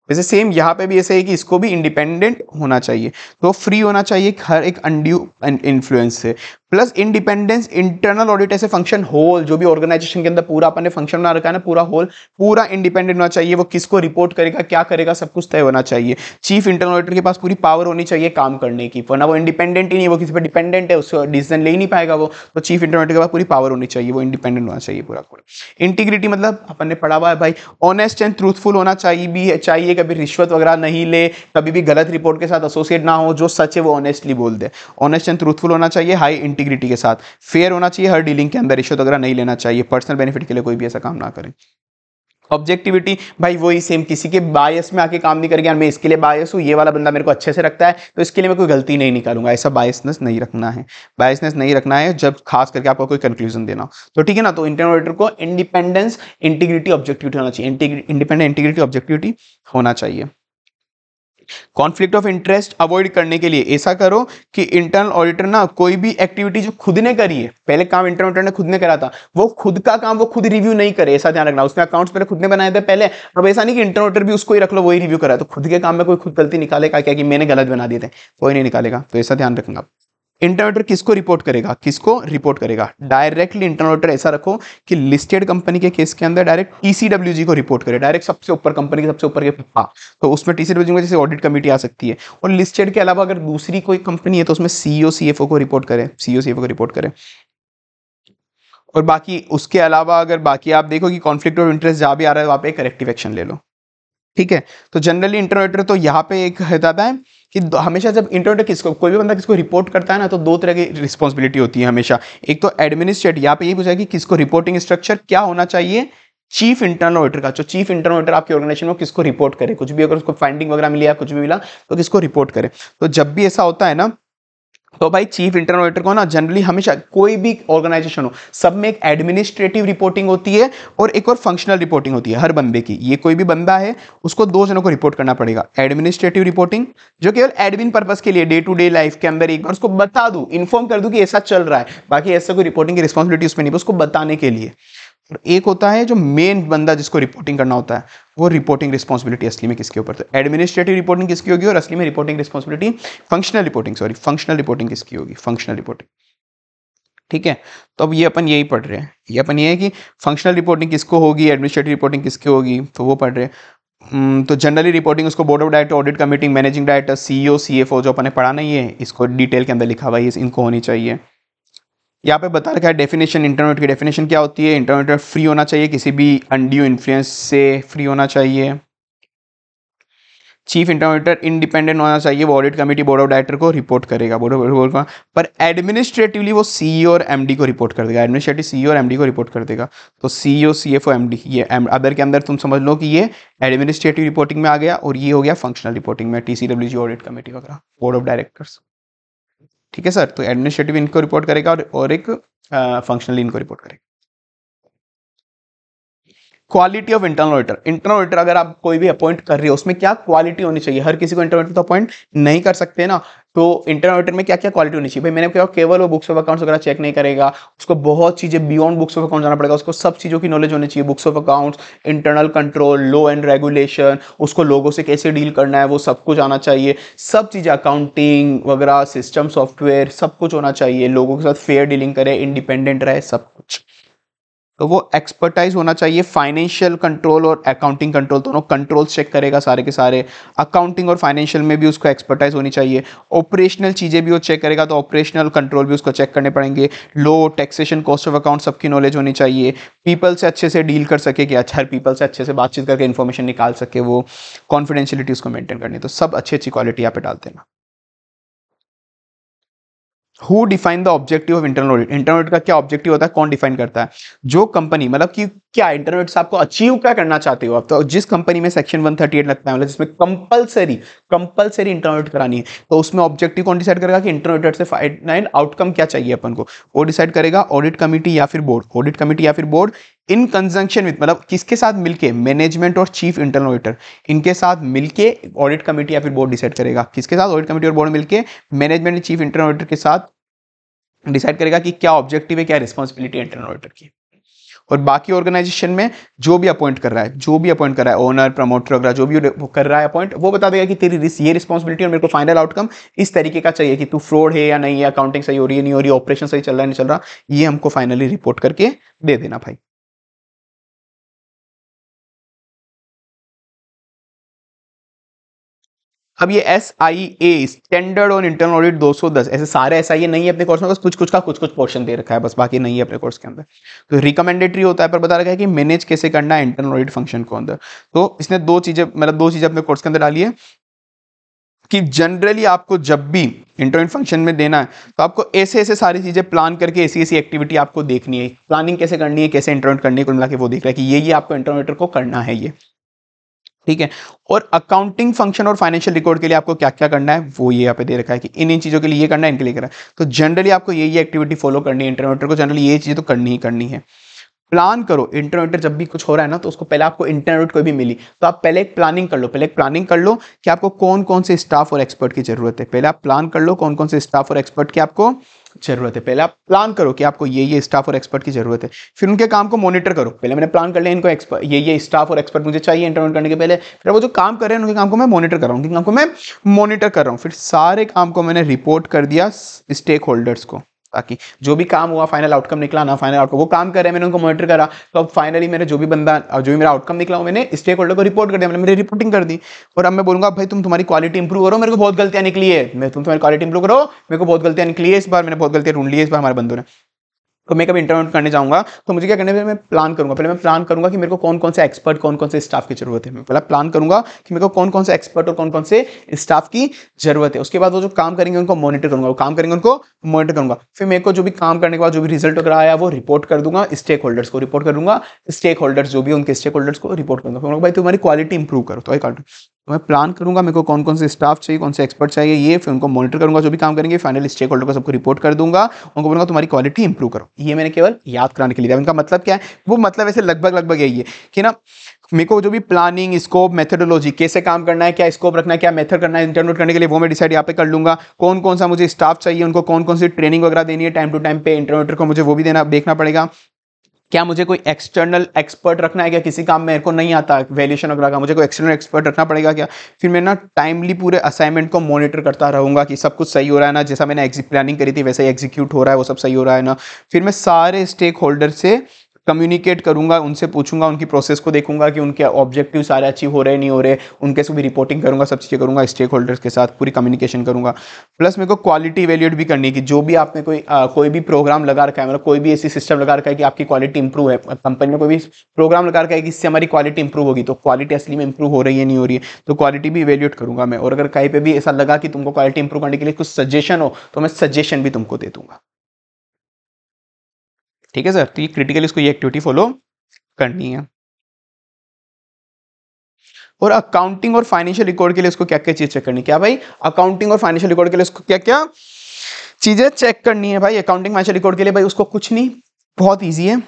वैसे सेम यहाँ पे भी ऐसे है कि इसको भी इंडिपेंडेंट होना चाहिए तो फ्री होना चाहिए हर एक अनड्यू इन्फ्लुएंस से प्लस इंडिपेंडेंस इंटरनल ऑडिट ऐसे फंक्शन होल जो भी ऑर्गेनाइजेशन के अंदर पूरा अपने फंक्शन बना रखा है ना पूरा होल पूरा इंडिपेंडेंट होना चाहिए वो किसको रिपोर्ट करेगा क्या करेगा सब कुछ तय होना चाहिए चीफ इंटरनल ऑडिटर के पास पूरी पावर होनी चाहिए काम करने की वरना वो इंडिपेंडेंट ही नहीं वो किसी पर डिपेंडेंट है उसको डिसीजन ले ही नहीं पाएगा वो तो चीफ इंटरनल ऑडिटर के पास पूरी पावर होनी चाहिए वो इंडिपेंडेंट होना चाहिए पूरा पूरा इंटीग्रिटी मतलब अपन ने पढ़ा हुआ है भाई ऑनेस्ट एंड ट्रूथफुल होना चाहिए भी चाहिए कभी रिश्वत वगैरह नहीं ले कभी भी गलत रिपोर्ट के साथ एसोसिएट ना हो जो सच है वो ऑनेस्टली बोल दे ऑनेस्ट एंड ट्रूथफुल होना चाहिए हाई इंटीग्रिटी इंटीग्रिटी के साथ फेयर होना चाहिए हर डीलिंग के अंदर तो रिश्वत वगैरह नहीं लेना चाहिए पर्सनल बेनिफिट के लिए कोई भी ऐसा काम ना करें ऑब्जेक्टिविटी भाई वही सेम किसी के बायस में आके काम नहीं करेगा यार मैं इसके लिए बायस हूँ ये वाला बंदा मेरे को अच्छे से रखता है तो इसके लिए मैं कोई गलती नहीं निकालूंगा ऐसा बायसनेस नहीं रखना है बायसनेस नहीं रखना है जब खास करके आपको कोई कंक्लूजन देना हो तो ठीक है ना तो इंटरनेटर को इंडिपेंडेंस इंटीग्रिटी ऑब्जेक्टिविटी होना चाहिए इंडिपेंडेंट इंटीग्रिटी ऑब्जेक्टिविटी होना चाहिए कॉन्फ्लिक्ट ऑफ इंटरेस्ट अवॉइड करने के लिए ऐसा करो कि इंटरनल ऑडिटर ना कोई भी एक्टिविटी जो खुद ने करी है पहले काम इंटरनल ऑडिटर ने खुद ने करा था वो खुद का काम वो खुद रिव्यू नहीं करे ऐसा ध्यान रखना उसने अकाउंट्स पहले खुद ने बनाए थे पहले अब ऐसा नहीं कि इंटरनल ऑडिटर भी उसको ही रख लो वही रिव्यू करा तो खुद के काम में कोई खुद गलती निकालेगा क्या कि मैंने गलत बना दिए थे कोई नहीं निकालेगा तो ऐसा ध्यान रखना इंटरनोटर किसको रिपोर्ट करेगा किसको रिपोर्ट करेगा डायरेक्टली इंटरनोटर ऐसा रखो कि लिस्टेड कंपनी के केस के अंदर डायरेक्ट जी e को रिपोर्ट करे डायरेक्ट सबसे ऊपर कंपनी के सबसे ऊपर के पप्पा हाँ। तो उसमें टीसीडब्ल्यूजी जैसे ऑडिट कमेटी आ सकती है और लिस्टेड के अलावा अगर दूसरी कोई कंपनी है तो उसमें सीईओ सीएफओ e को रिपोर्ट करे सीईओ सीएफओ को रिपोर्ट करे और बाकी उसके अलावा अगर बाकी आप देखो कि कॉन्फ्लिक्ट ऑफ इंटरेस्ट जहाँ भी आ रहा है वहाँ पे करेक्टिव एक्शन ले लो ठीक है तो जनरली इंटरनेटर तो यहाँ पे एक है कि हमेशा जब इंटरव्यू किसको कोई भी बंदा किसको रिपोर्ट करता है ना तो दो तरह की रिस्पॉन्सिबिलिटी होती है हमेशा एक तो एडमिनिस्ट्रेट यहाँ पे ये पूछा कि किसको रिपोर्टिंग स्ट्रक्चर क्या होना चाहिए चीफ इंटरनल ऑडिटर का जो चीफ इंटरनल ऑडिटर आपके ऑर्गेनाइजेशन में किसको रिपोर्ट करे कुछ भी अगर उसको फाइंडिंग वगैरह मिली या कुछ भी मिला तो किसको रिपोर्ट करे तो जब भी ऐसा होता है ना तो भाई चीफ इंटरनल ऑडिटर को ना जनरली हमेशा कोई भी ऑर्गेनाइजेशन हो सब में एक एडमिनिस्ट्रेटिव रिपोर्टिंग होती है और एक और फंक्शनल रिपोर्टिंग होती है हर बंदे की ये कोई भी बंदा है उसको दो जनों को रिपोर्ट करना पड़ेगा एडमिनिस्ट्रेटिव रिपोर्टिंग जो केवल एडमिन पर्पज के लिए डे टू डे लाइफ के अंदर एक बार उसको बता दू इन्फॉर्म कर दू कि ऐसा चल रहा है बाकी ऐसा कोई रिपोर्टिंग की रिस्पॉन्सिबिलिटी उसमें नहीं उसको बताने के लिए और एक होता है जो मेन बंदा जिसको रिपोर्टिंग करना होता है वो रिपोर्टिंग रिस्पॉन्सिबिलिटी असली में किसके ऊपर तो एडमिनिस्ट्रेटिव रिपोर्टिंग किसकी होगी और असली में reporting responsibility functional reporting sorry functional reporting किसकी होगी फंक्शनल रिपोर्टिंग ठीक है तो अब ये अपन यही पढ़ रहे हैं ये अपन ये है कि फंक्शनल रिपोर्टिंग किसको होगी एडमिनिस्ट्रेटिव रिपोर्टिंग किसकी होगी तो वो पढ़ रहे हैं हम्म, तो जनरली रिपोर्टिंग उसको board of director audit committee managing director CEO CFO जो अपने पढ़ा नहीं है इसको डिटेल के अंदर लिखा हुआ है इनको होनी चाहिए यहाँ पे बता रखा है डेफिनेशन इंटरनेट की डेफिनेशन क्या होती है इंटरनेट फ्री होना चाहिए किसी भी अनड्यू इन्फ्लुएंस से फ्री होना चाहिए चीफ इंटरनेटर इंडिपेंडेंट होना चाहिए वो audit committee board of director को रिपोर्ट करेगा बोर्ड ऑफ बोर्ड पर एडमिनिस्ट्रेटिवली वो सीईओ e और एमडी को रिपोर्ट कर देगा एडमिनिस्ट्रेटिव सीईओ e और एमडी को रिपोर्ट कर देगा तो सीईओ सीएफओ एमडी ये अदर के अंदर तुम समझ लो कि ये एडमिनिस्ट्रेटिव रिपोर्टिंग में आ गया और ये हो गया फंक्शनल रिपोर्टिंग में T C W G audit committee वगैरह बोर्ड ऑफ डायरेक्टर्स ठीक है सर तो एडमिनिस्ट्रेटिव इनको रिपोर्ट करेगा और, और एक फंक्शनल इनको रिपोर्ट करेगा quality of internal auditor internal auditor अगर आप कोई भी अपॉइंट कर रहे हो उसमें क्या क्वालिटी होनी चाहिए हर किसी को इंटरनल ऑडिटर तो अपॉइंट नहीं कर सकते ना तो इंटरनल ऑडिटर में क्या क्या क्वालिटी होनी चाहिए भाई मैंने कहा केवल वो बुक्स ऑफ अकाउंट्स वगैरह चेक नहीं करेगा उसको बहुत चीज़ें बियॉन्ड बुक्स ऑफ अकाउंट जाना पड़ेगा उसको सब चीज़ों की नॉलेज होनी चाहिए books of accounts internal control law and regulation उसको लोगों से कैसे डील करना है वो सब कुछ आना चाहिए सब चीज़ें अकाउंटिंग वगैरह सिस्टम सॉफ्टवेयर सब कुछ होना चाहिए लोगों के साथ फेयर डीलिंग करे इंडिपेंडेंट रहे सब कुछ तो वो एक्सपर्टाइज होना चाहिए फाइनेंशियल कंट्रोल और अकाउंटिंग कंट्रोल दोनों कंट्रोल्स चेक करेगा सारे के सारे अकाउंटिंग और फाइनेंशियल में भी उसको एक्सपर्टाइज होनी चाहिए ऑपरेशनल चीज़ें भी वो चेक करेगा तो ऑपरेशनल कंट्रोल भी उसको चेक करने पड़ेंगे law taxation cost of account सबकी नॉलेज होनी चाहिए पीपल से अच्छे से डील कर सके कि अच्छा पीपल से अच्छे से बातचीत करके इन्फॉर्मेशन निकाल सके वो कॉन्फिडेंशियलिटी उसको मेंटेन करनी तो सब अच्छी अच्छी क्वालिटी यहाँ पे डाल देना who define the objective of internal audit internal audit का क्या ऑब्जेक्टिव होता है कौन डिफाइन करता है जो कंपनी मतलब कि क्या इंटरव्यू आपको अचीव क्या करना चाहते हो आप तो जिस कंपनी में सेक्शन 138 थर्टी एट लगता है जिसमें कंपलसरी कंपलसरी इंटरनेट करानी है तो उसमें ऑब्जेक्टिव कौन डिसाइड करेगा कि इंटरव्यू से फाइव नाइन आउटकम क्या चाहिए अपन को वो डिसाइड करेगा ऑडिट कमेटी या फिर बोर्ड ऑडिट कमेटी या फिर बोर्ड इन कंजंक्शन विद मतलब किसके साथ मिलके मैनेजमेंट और चीफ इंटरनल ऑडिटर इनके साथ मिलके ऑडिट कमेटी या फिर बोर्ड डिसाइड करेगा किसके साथ ऑडिट कमेटी और बोर्ड मिलके मैनेजमेंट चीफ इंटरनल ऑडिटर के साथ डिसाइड करेगा कि क्या ऑब्जेक्टिव है क्या रिस्पॉन्सिबिलिटी इंटरनल ऑडिटर की और बाकी ऑर्गेनाइजेशन में जो भी अपॉइंट कर रहा है जो भी अपॉइंट कर रहा है ओनर प्रमोटर वगैरह जो भी कर रहा है अपॉइंट वो बता देगा कि तेरी ये रिस्पॉन्सिबिलिटी और मेरे को फाइनल आउटकम इस तरीके का चाहिए कि तू फ्रॉड है या नहीं है अकाउंटिंग सही हो रही है नहीं हो रही ऑपरेशन सही चल रहा है नहीं चल रहा ये हमको फाइनली रिपोर्ट करके दे देना भाई अब ये एस आई ए स्टैंडर्ड और इंटरनल ऑडिट 210 ऐसे सारे एस आई ए नहीं है अपने कोर्स में बस कुछ कुछ का कुछ कुछ पोर्शन दे रखा है बस बाकी नहीं है अपने कोर्स के अंदर तो रिकमेंडेटरी होता है पर बता रखा है कि मैनेज कैसे करना है इंटरनल ऑडिट फंक्शन को अंदर तो इसने दो चीज़ें मतलब दो चीज़ें अपने कोर्स के अंदर डाली है कि जनरली आपको जब भी इंटरनेट फंक्शन में देना है तो आपको ऐसे ऐसे सारी चीज़ें प्लान करके ऐसी ऐसी एक्टिविटी आपको देखनी है प्लानिंग कैसे करनी है कैसे इंटरनेट करनी है कुल मिला के वो देख रहा है कि ये ये आपको इंटरनेटर को करना है ये ठीक है और अकाउंटिंग फंक्शन और फाइनेंशियल रिकॉर्ड के लिए आपको क्या क्या करना है वो ये यहाँ पे दे रखा है कि इन इन चीज़ों के लिए ये करना है इनके लिए करना है तो जनरली आपको ये ये एक्टिविटी फॉलो करनी है इंटरनेटर को जनरली ये चीज़ तो करनी ही करनी है प्लान करो इंटरनेटर जब भी कुछ हो रहा है ना तो उसको पहले आपको इंटरनेट कोई भी मिली तो आप पहले एक प्लानिंग कर लो पहले एक प्लानिंग कर लो कि आपको कौन कौन से स्टाफ और एक्सपर्ट की जरूरत है पहले आप प्लान कर लो कौन कौन से स्टाफ और एक्सपर्ट की आपको जरूरत है पहले आप प्लान करो कि आपको ये ये स्टाफ और एक्सपर्ट की जरूरत है फिर उनके काम को मॉनिटर करो पहले मैंने प्लान कर लिया इनको एक्सपर्ट ये ये स्टाफ और एक्सपर्ट मुझे चाहिए इंटरव्यू करने के पहले फिर वो जो काम कर रहे हैं उनके काम को मैं मॉनिटर कर रहा हूँ उनके काम को मैं मॉनिटर कर रहा हूँ फिर सारे काम को मैंने रिपोर्ट कर दिया स्टेक होल्डर्स को ताकि जो भी काम हुआ फाइनल आउटकम निकला ना फाइनल आउटकम वो काम कर रहे हैं मैंने उनको मॉनिटर करा तो अब फाइनली मेरे जो भी बंदा जो भी मेरा आउटकम निकला मैंने स्टेक होल्डर को रिपोर्ट कर दिया मैंने मेरी रिपोर्टिंग कर दी और अब मैं बोलूंगा भाई तुम तुम्हारी क्वालिटी इंप्रूव करो मेरे को बहुत गलतियां निकली है मैं तुम तुम्हारी क्वालिटी इंप्रूव करो मेरे को बहुत गलतियां निकली है इस बार मैंने बहुत गलतियां ढूंढ ली है इस बार हमारे बंदों ने तो मैं कभी इंटरव्यू करने जाऊँगा तो मुझे क्या करने पहले मैं प्लान करूँगा पहले मैं प्लान करूँगा कि मेरे को कौन कौन से एक्सपर्ट कौन कौन से स्टाफ की जरूरत है मैं पहले प्लान करूंगा कि मेरे को कौन कौन से एक्सपर्ट और कौन कौन से स्टाफ की जरूरत है उसके बाद वो जो काम करेंगे उनको मॉनिटर करूंगा वो काम करेंगे उनको मॉनिटर करूँगा फिर मेरे को जो भी काम करने के बाद जो भी रिजल्ट वगैरह आया वो रिपोर्ट कर दूंगा स्टेक होल्डर्स को रिपोर्ट करूंगा स्टेक होल्डर्स जो भी उनके स्टेक होल्डर्स को रिपोर्ट करूंगा भाई तुम्हारी क्वालिटी इंप्रूव करो तो तो मैं प्लान करूंगा मेरे को कौन कौन से स्टाफ चाहिए कौन से एक्सपर्ट चाहिए ये फिर उनको मॉनिटर करूंगा जो भी काम करेंगे फाइनल स्टेक होल्डर को सबको रिपोर्ट कर दूंगा उनको बोलूंगा तुम्हारी क्वालिटी इंप्रूव करो ये मैंने केवल याद कराने के लिए दिया उनका मतलब क्या है वो मतलब ऐसे लगभग लगभग यही है कि ना मेरे को जो भी प्लानिंग स्कोप मेथडोलॉजी कैसे काम करना है क्या स्कोप रखना है क्या मेथड करना है इंटरनोट करने के लिए वो मैं डिसाइड यहाँ पे कर लूँगा कौन कौन सा मुझे स्टाफ चाहिए उनको कौन कौन सी ट्रेनिंग वगैरह देनी है टाइम टू टाइम पे इंटरनेटर को मुझे वो भी देना देखना पड़ेगा क्या मुझे कोई एक्सटर्नल एक्सपर्ट रखना है क्या किसी काम मेरे को नहीं आता वैल्यूशन वगैरह का मुझे कोई एक्सटर्नल एक्सपर्ट रखना पड़ेगा क्या फिर मैं ना टाइमली पूरे असाइनमेंट को मॉनिटर करता रहूँगा कि सब कुछ सही हो रहा है ना जैसा मैंने प्लानिंग करी थी वैसे ही एग्जीक्यूट हो रहा है वो सब सही हो रहा है ना फिर मैं सारे स्टेक होल्डर से कम्युनिकेट करूंगा उनसे पूछूंगा उनकी प्रोसेस को देखूंगा कि उनके ऑब्जेक्टिव सारे अचीव हो रहे नहीं हो रहे उनके से भी रिपोर्टिंग करूंगा सब चीज़ें करूंगा स्टेक होल्डर्स के साथ पूरी कम्युनिकेशन करूंगा प्लस मेरे को क्वालिटी वैल्यूट भी करनी कि जो भी आपने कोई आ, कोई भी प्रोग्राम लगा रखा है मतलब कोई भी ऐसी सिस्टम लगा रखा है कि आपकी क्वालिटी इंप्रूव है कंपनी में कोई भी प्रोग्राम लगा रखा है कि इससे हमारी क्वालिटी इंप्रूव होगी तो क्वालिटी असली में इंप्रूव हो रही है नहीं हो रही है तो क्वालिटी भी वैल्यूट करूंगा मैं और अगर कहीं पर भी ऐसा लगा कि तुमको क्वालिटी इंप्रूव करने के लिए कुछ सजेशन हो तो मैं सजेशन भी तुमको दे दूंगा ठीक है सर तो ये क्रिटिकल इसको ये एक्टिविटी फॉलो करनी है और अकाउंटिंग और फाइनेंशियल रिकॉर्ड के लिए इसको क्या क्या चीज चेक करनी क्या भाई अकाउंटिंग और फाइनेंशियल रिकॉर्ड के लिए इसको क्या क्या चीजें चेक करनी है भाई अकाउंटिंग फाइनेंशियल रिकॉर्ड के लिए भाई उसको कुछ नहीं बहुत ईजी है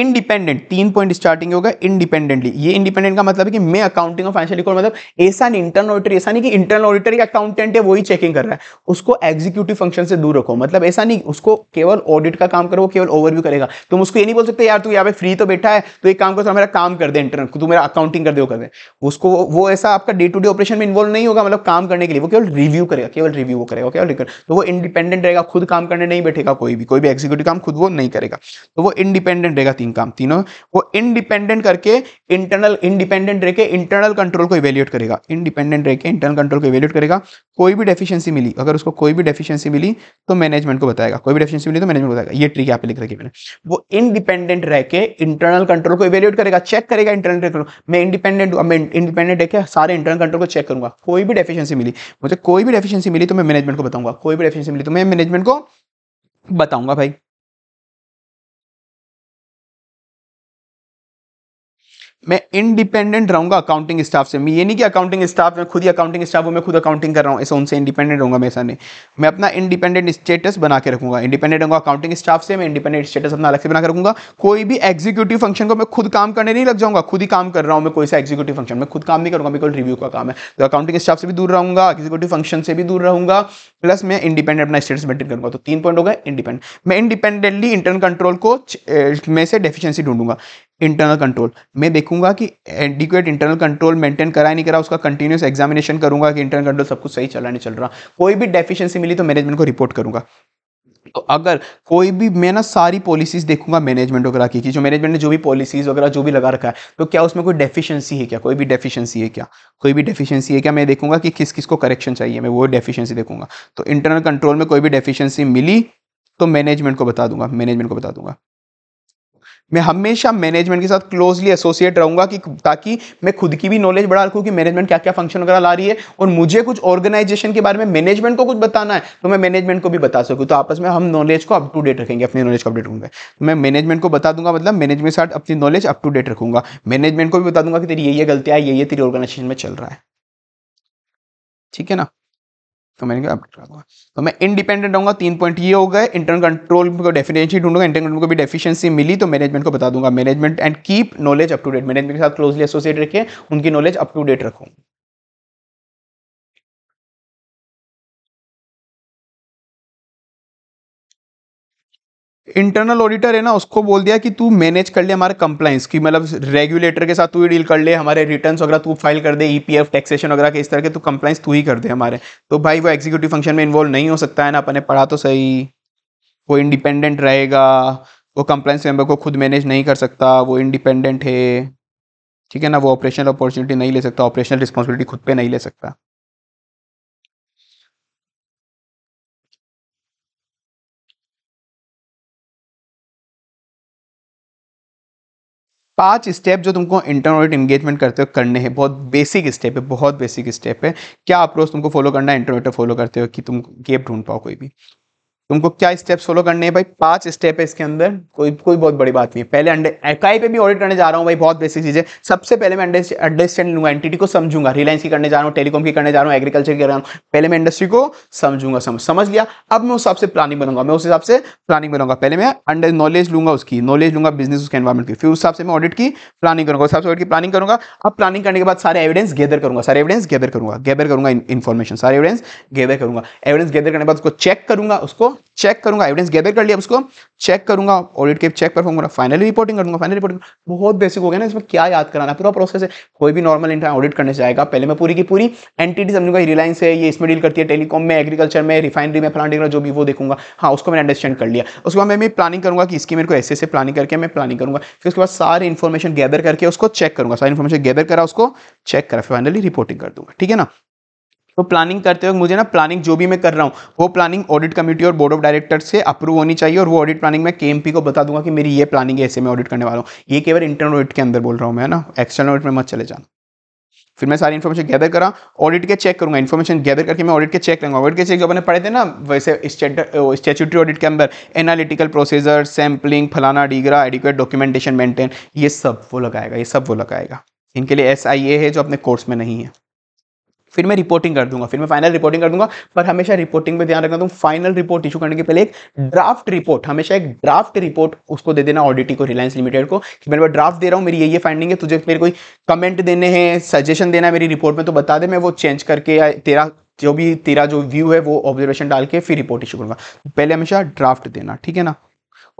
इंडिपेंडेंट तीन पॉइंट स्टार्टिंग होगा इंडिपेंडेंटली ये इंडिपेंडेंट का मतलब है कि मैं अकाउंटिंग और फाइनेंशियल रिकॉर्ड मतलब ऐसा नहीं इंटरनल ऑडिटर ऐसा नहीं कि इंटरनल ऑडिटर या अकाउंटेंट है वही चेकिंग कर रहा है उसको एग्जीक्यूटिव फंक्शन से दूर रखो मतलब ऐसा नहीं उसको केवल ऑडिट का काम करो केवल ओवरव्यू करेगा तुम उसको ये नहीं बोल सकते यार तू यहाँ पे फ्री तो बैठा है तो एक काम करो मेरा काम कर दे इंटरनल तू मेरा अकाउंटिंग कर दे वो कर दे उसको वो ऐसा आपका डे टू डे ऑपरेशन में इन्वॉल्व नहीं होगा मतलब काम करने के लिए वो केवल रिव्यू करेगा केवल रिव्यू वो करेगा केवल रिकॉर्ड तो वो इंडिपेंडेंट रहेगा खुद काम करने नहीं बैठेगा कोई भी कोई भी एग्जीक्यूटिव काम खुद वो नहीं करेगा तो वो इंडिपेंडेंट रहेगा तीन काम तीनों वो इंडिपेंडेंट करके इंटरनल इंडिपेंडेंट रहकर इंटरनल कंट्रोल को इवेल्यूट करेगा इंडिपेंडेंट रहकर इंटरनल कंट्रोल को इवेल्यूट करेगा कोई भी डेफिशिएंसी मिली अगर उसको कोई भी डेफिशिएंसी मिली तो मैनेजमेंट को बताएगा कोई भी डेफिशिएंसी मिली तो मैनेजमेंट को बताएगा ये ट्रिक यहाँ पे लिख रखी मैंने वो इंडिपेंडेंट रह के इंटरनल कंट्रोल को इवेल्यूट करेगा चेक करेगा इंटरनल कंट्रोल मैं इंडिपेंडेंट मैं इंडिपेंडेंट रहकर सारे इंटरनल कंट्रोल को चेक करूंगा कोई भी डेफिशिएंसी मिली मुझे कोई भी डेफिशिएंसी मिली तो मैं मैनेजमेंट को बताऊंगा कोई भी डेफिशिएंसी मिली तो मैं मैनेजमेंट को बताऊंगा भाई मैं इंडिपेंडेंट रहूंगा अकाउंटिंग स्टाफ से मैं ये नहीं कि अकाउंटिंग स्टाफ मैं खुद ही अकाउंटिंग स्टाफ हूँ मैं खुद अकाउंटिंग कर रहा हूँ ऐसा उनसे इंडिपेंडेंट रहूंगा मैं ऐसा नहीं मैं अपना इंडिपेंडेंट स्टेटस बना के रखूंगा इंडिपेंडेंट रहूंगा अकाउंटिंग स्टाफ से मैं इंडिपेंडेंट स्टेटस अपना अलग से बना के रखूंगा कोई भी एग्जीक्यूटिव फंक्शन को मैं खुद काम करने नहीं लग जाऊंगा खुद ही काम कर रहा हूँ मैं कोई सा एग्जीक्यूटिव फंक्शन मैं खुद काम नहीं करूँगा बिल्कुल रिव्यू का काम है तो अकाउंटिंग स्टाफ से भी दूर रहूंगा एग्जीक्यूटिव फंक्शन से भी दूर रहूंगा प्लस मैं इंडिपेंडेंट अपना स्टेटस मेंटेन करूंगा तो तीन पॉइंट होगा इंडिपेंडेंट मैं इंडिपेंडेंटली इंटरनल कंट्रोल को मैं से डेफिशिएंसी ढूंढूंगा इंटरनल कंट्रोल मैं देखूंगा कि एडिक्वेट इंटरनल कंट्रोल मेंटेन करा नहीं करा उसका कंटिन्यूस एग्जामिनेशन करूंगा कि इंटरनल कंट्रोल सब कुछ सही चला नहीं चल रहा कोई भी डेफिशिएंसी मिली तो मैनेजमेंट को रिपोर्ट करूंगा तो अगर कोई भी मैं ना सारी पॉलिसीज देखूंगा मैनेजमेंट वगैरह की कि जो मैनेजमेंट ने जो भी पॉलिसीज वगैरह जो भी लगा रखा है तो क्या उसमें कोई डेफिशिएंसी है क्या कोई भी डेफिशिएंसी है क्या कोई भी डेफिशिएंसी है क्या मैं देखूंगा कि किस किस को करेक्शन चाहिए मैं वो डेफिशिएंसी देखूंगा तो इंटरनल कंट्रोल में कोई भी डेफिशिएंसी मिली तो मैनेजमेंट को बता दूंगा मैनेजमेंट को बता दूंगा मैं हमेशा मैनेजमेंट के साथ क्लोजली एसोसिएट रहूंगा कि ताकि मैं खुद की भी नॉलेज बढ़ा रखूँ कि मैनेजमेंट क्या क्या फंक्शन वगैरह ला रही है और मुझे कुछ ऑर्गेनाइजेशन के बारे में मैनेजमेंट को कुछ बताना है तो मैं मैनेजमेंट को भी बता सकूँ तो आपस में हम नॉलेज को अप टू डेट रखेंगे अपने नॉलेज को अपडेट तो मैं मैनेजमेंट को बता दूंगा मतलब मैनेजमेंट के साथ अपनी नॉलेज अप टू डेट रखूंगा मैनेजमेंट को भी बता दूंगा कि तेरी ये ये गलतियाँ ये ये तेरी ऑर्गेनाइजेशन में चल रहा है ठीक है ना तो मैंने अपडेट कर दूंगा तो मैं इंडिपेंडेंट रहूंगा तीन पॉइंट ये हो गए इंटरनल कंट्रोल को डेफिनेशन ढूंढूंगा इंटरनल कंट्रोल को भी डेफिशिएंसी मिली तो मैनेजमेंट को बता दूंगा management and keep knowledge up to date management के साथ क्लोजली एसोसिएट रखें उनकी नॉलेज अप टू डेट रखूँ इंटरनल ऑडिटर है ना उसको बोल दिया कि तू मैनेज कर ले हमारे कंप्लाइंस की मतलब रेगुलेटर के साथ तू ही डील कर ले हमारे रिटर्न वगैरह तू फाइल कर दे ईपीएफ e टैक्सेशन वगैरह के इस तरह के तू तो कंप्लाइंस तू ही कर दे हमारे तो भाई वो एग्जीक्यूटिव फंक्शन में इन्वॉल्व नहीं हो सकता है ना अपने पढ़ा तो सही वो इंडिपेंडेंट रहेगा वो कंप्लाइंस मेंबर को खुद मैनेज नहीं कर सकता वो इंडिपेंडेंट है ठीक है ना वो ऑपरेशनल अपॉर्चुनिटी नहीं ले सकता ऑपरेशनल रिस्पॉन्सिबिलिटी खुद पे नहीं ले सकता पांच स्टेप जो तुमको इंटरनल ऑडिट इंगेजमेंट करते हो करने हैं बहुत बेसिक स्टेप है बहुत बेसिक स्टेप है क्या अप्रोच तुमको फॉलो करना है इंटरनेट फॉलो करते हो कि तुम गेप ढूंढ पाओ कोई भी तुमको क्या स्टेप्स फॉलो करने हैं भाई पांच स्टेप है इसके अंदर कोई कोई बहुत बड़ी बात नहीं है पहले अंडे एकाई पे भी ऑडिट करने जा रहा हूँ भाई बहुत बेसिक चीज़ें सबसे पहले मैं अंडरस्टैंड लूंगा एंटिटी को समझूंगा रिलायंस की करने जा रहा हूँ टेलीकॉम की करने जा रहा हूँ एग्रीकल्चर की कर रहा हूँ पहले मैं इंडस्ट्री को समझूंगा समझ समझ लिया अब मैं उस हिसाब से प्लानिंग बनाऊंगा मैं उस हिसाब से प्लानिंग बनाऊंगा पहले मैं अंडर नॉलेज लूंगा उसकी नॉलेज लूंगा बिजनेस उसके एनवायरमेंट की फिर उस हिसाब से मैं ऑडिट की प्लानिंग करूंगा उस हिसाब से ऑडिट की प्लानिंग करूंगा अब प्लानिंग करने के बाद सारे एविडेंस गैदर करूंगा सारे एविडेंस गैदर करूंगा गैदर करूंगा इन्फॉर्मेशन सारे एविडेंस गैदर करूंगा एविडेंस गैदर करने के बाद उसको चेक करूंगा उसको चेक करूंगा एविडेंस गैदर कर लिया उसको चेक करूंगा ऑडिट के चेक परफॉर्म करूंगा फाइनली रिपोर्टिंग करूंगा फाइनल रिपोर्टिंग बहुत बेसिक हो गया ना इसमें क्या याद कराना पूरा प्रोसेस है कोई भी नॉर्मल इंटर ऑडिट करने जाएगा पहले मैं पूरी की पूरी एंटिटी समझूंगा रिलायंस है ये इसमें डील करती है टेलीकॉम में एग्रीकल्चर में रिफाइनरी में फलाना जो भी वो देखूंगा हाँ उसको मैंने अंडरस्टैंड कर लिया उसके बाद मैं प्लानिंग करूंगा कि इसकी मेरे को ऐसे ऐसे प्लानिंग करके मैं प्लानिंग करूंगा फिर उसके बाद सारी इन्फॉर्मेशन गैदर करके उसको चेक करूंगा सारी इन्फॉर्मेशन गैदर करा उसको चेक करा फाइनली रिपोर्टिंग कर दूंगा ठीक है ना तो प्लानिंग करते वक्त मुझे ना प्लानिंग जो भी मैं कर रहा हूँ वो प्लानिंग ऑडिट कमेटी और बोर्ड ऑफ डायरेक्टर से अप्रूव होनी चाहिए और वो ऑडिट प्लानिंग मैं केएमपी को बता दूंगा कि मेरी ये प्लानिंग है ऐसे में ऑडिट करने वाला हूँ ये केवल इंटरनल ऑडिट के अंदर बोल रहा हूँ मैं ना एक्सटर्नल ऑडिट में मत चले जाना फिर मैं सारी इन्फॉर्मेशन गैदर करा ऑडिट के चेक करूंगा इन्फॉर्मेशन गैदर करके मैं ऑडिट के चेक लूंगा ऑडिट के चेक जो अपने पढ़े थे ना वैसे स्टेचुटरी ऑडिट के अंदर एनालिटिकल प्रोसीजर सैम्पलिंग फलाना डिग्रा एडिक्वेट डॉक्यूमेंटेशन मेंटेन ये सब वो लगाएगा ये सब वो लगाएगा इनके लिए एस है जो अपने कोर्स में नहीं है फिर मैं रिपोर्टिंग कर दूंगा फिर मैं फाइनल रिपोर्टिंग कर दूंगा पर हमेशा रिपोर्टिंग में ध्यान रखना तुम फाइनल रिपोर्ट इशू करने के पहले एक ड्राफ्ट रिपोर्ट हमेशा एक ड्राफ्ट रिपोर्ट उसको दे देना ऑडिटी को रिलायंस लिमिटेड को कि मेरे पास ड्राफ्ट दे रहा हूँ मेरी ये ये फाइंडिंग है तुझे मेरे कोई कमेंट देने हैं सजेशन देना है मेरी रिपोर्ट में तो बता दे मैं वो चेंज करके या तेरा जो भी तेरा जो व्यू है वो ऑब्जर्वेशन डाल के फिर रिपोर्ट इशू करूँगा पहले हमेशा ड्राफ्ट देना ठीक है ना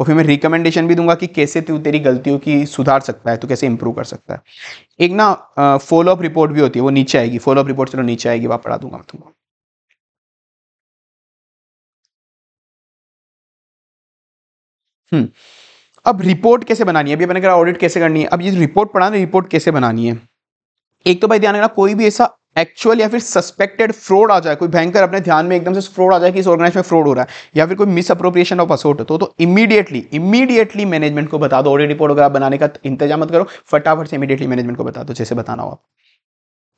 और फिर मैं रिकमेंडेशन भी दूंगा कि कैसे तू तेरी गलतियों की सुधार सकता है तू कैसे इंप्रूव कर सकता है एक ना फॉलो अप रिपोर्ट भी होती है वो नीचे आएगी फॉलो रिपोर्ट चलो नीचे आएगी वह पढ़ा दूंगा मैं तुमको हम्म अब रिपोर्ट कैसे बनानी है अभी अपने कहा ऑडिट कैसे करनी है अब ये रिपोर्ट पढ़ाना रिपोर्ट कैसे बनानी है एक तो भाई ध्यान रखना कोई भी ऐसा एक्चुअल या फिर सस्पेक्टेड फ्रॉड आ जाए कोई भयंकर अपने ध्यान में एकदम से फ्रॉड आ जाए कि इस ऑर्गेनाइज में फ्रॉड हो रहा है या फिर कोई मिस अप्रोप्रिएशन ऑफ असोट हो तो, तो इमीडिएटली इमीडिएटली मैनेजमेंट को बता दो ऑडिट रिपोर्ट अगर आप बनाने का इंतजाम मत करो फटाफट से इमीडिएटली मैनेजमेंट को बता दो जैसे बताना हो आप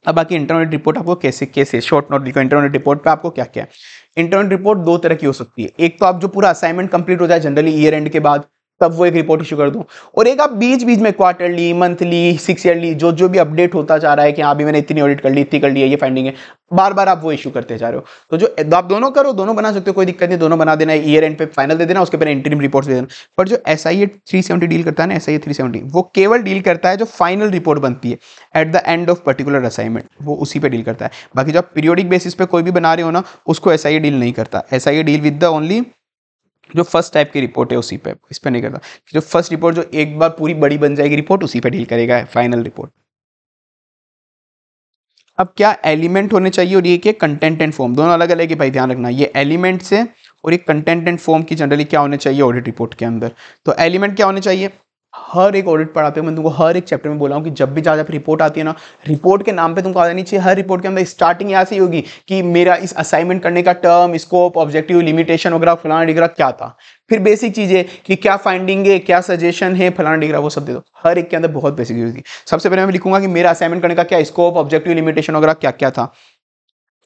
अब बाकी इंटरनेट रिपोर्ट आपको कैसे कैसे शॉर्ट नोट लिखो इंटरनेट रिपोर्ट पे आपको क्या क्या है इंटरनेट रिपोर्ट दो तरह की हो सकती है एक तो आप जो पूरा असाइनमेंट कंप्लीट हो जाए जनरली ईयर एंड के बाद तब वो एक रिपोर्ट इशू कर दूं और एक आप बीच बीच में क्वार्टरली मंथली सिक्स ईयरली जो जो भी अपडेट होता जा रहा है कि हाँ अभी मैंने इतनी ऑडिट कर ली इतनी कर ली है ये फाइंडिंग है बार बार आप वो इशू करते जा रहे हो तो जो तो आप दोनों करो दोनों बना सकते हो कोई दिक्कत नहीं दोनों बना देना ईयर एंड पे फाइनल दे देना उसके पहले इंटरिम रिपोर्ट दे देना पर जो S I A three seventy deal करता है ना S I A three seventy वो केवल डील करता है जो फाइनल रिपोर्ट बनती है at the end of particular assignment वो उसी पर डील करता है बाकी जो आप पीरियोडिक बेसिस पे कोई भी बना रहे हो ना उसको एस आई ए डील नहीं करता S I A deal with the only जो फर्स्ट टाइप की रिपोर्ट है उसी पे इस पर नहीं करता जो फर्स्ट रिपोर्ट जो एक बार पूरी बड़ी बन जाएगी रिपोर्ट उसी पे डील करेगा फाइनल रिपोर्ट अब क्या एलिमेंट होने चाहिए और ये क्या कंटेंट एंड फॉर्म दोनों अलग अलग है भाई ध्यान रखना ये एलिमेंट से और ये कंटेंट एंड फॉर्म की जनरली क्या होने चाहिए ऑडिट रिपोर्ट के अंदर तो एलिमेंट क्या होने चाहिए हर एक ऑडिट पढ़ाते हो मैं तुमको हर एक चैप्टर में बोला हूँ कि जब भी ज्यादा रिपोर्ट आती है ना रिपोर्ट के नाम पे तुमको आ जानी चाहिए हर रिपोर्ट के अंदर स्टार्टिंग यहाँ से होगी कि मेरा इस असाइनमेंट करने का टर्म स्कोप ऑब्जेक्टिव लिमिटेशन वगैरह फलाना डिग्रा क्या था फिर बेसिक चीज़ें कि क्या फाइंडिंग है क्या सजेशन है फलाना डिग्रा वो सब दे दो हर एक के अंदर बहुत बेसिक चीज़ होगी सबसे पहले मैं लिखूंगा कि मेरा असाइनमेंट करने का क्या स्कोप ऑब्जेक्टिव लिमिटेशन वगैरह क्या क्या था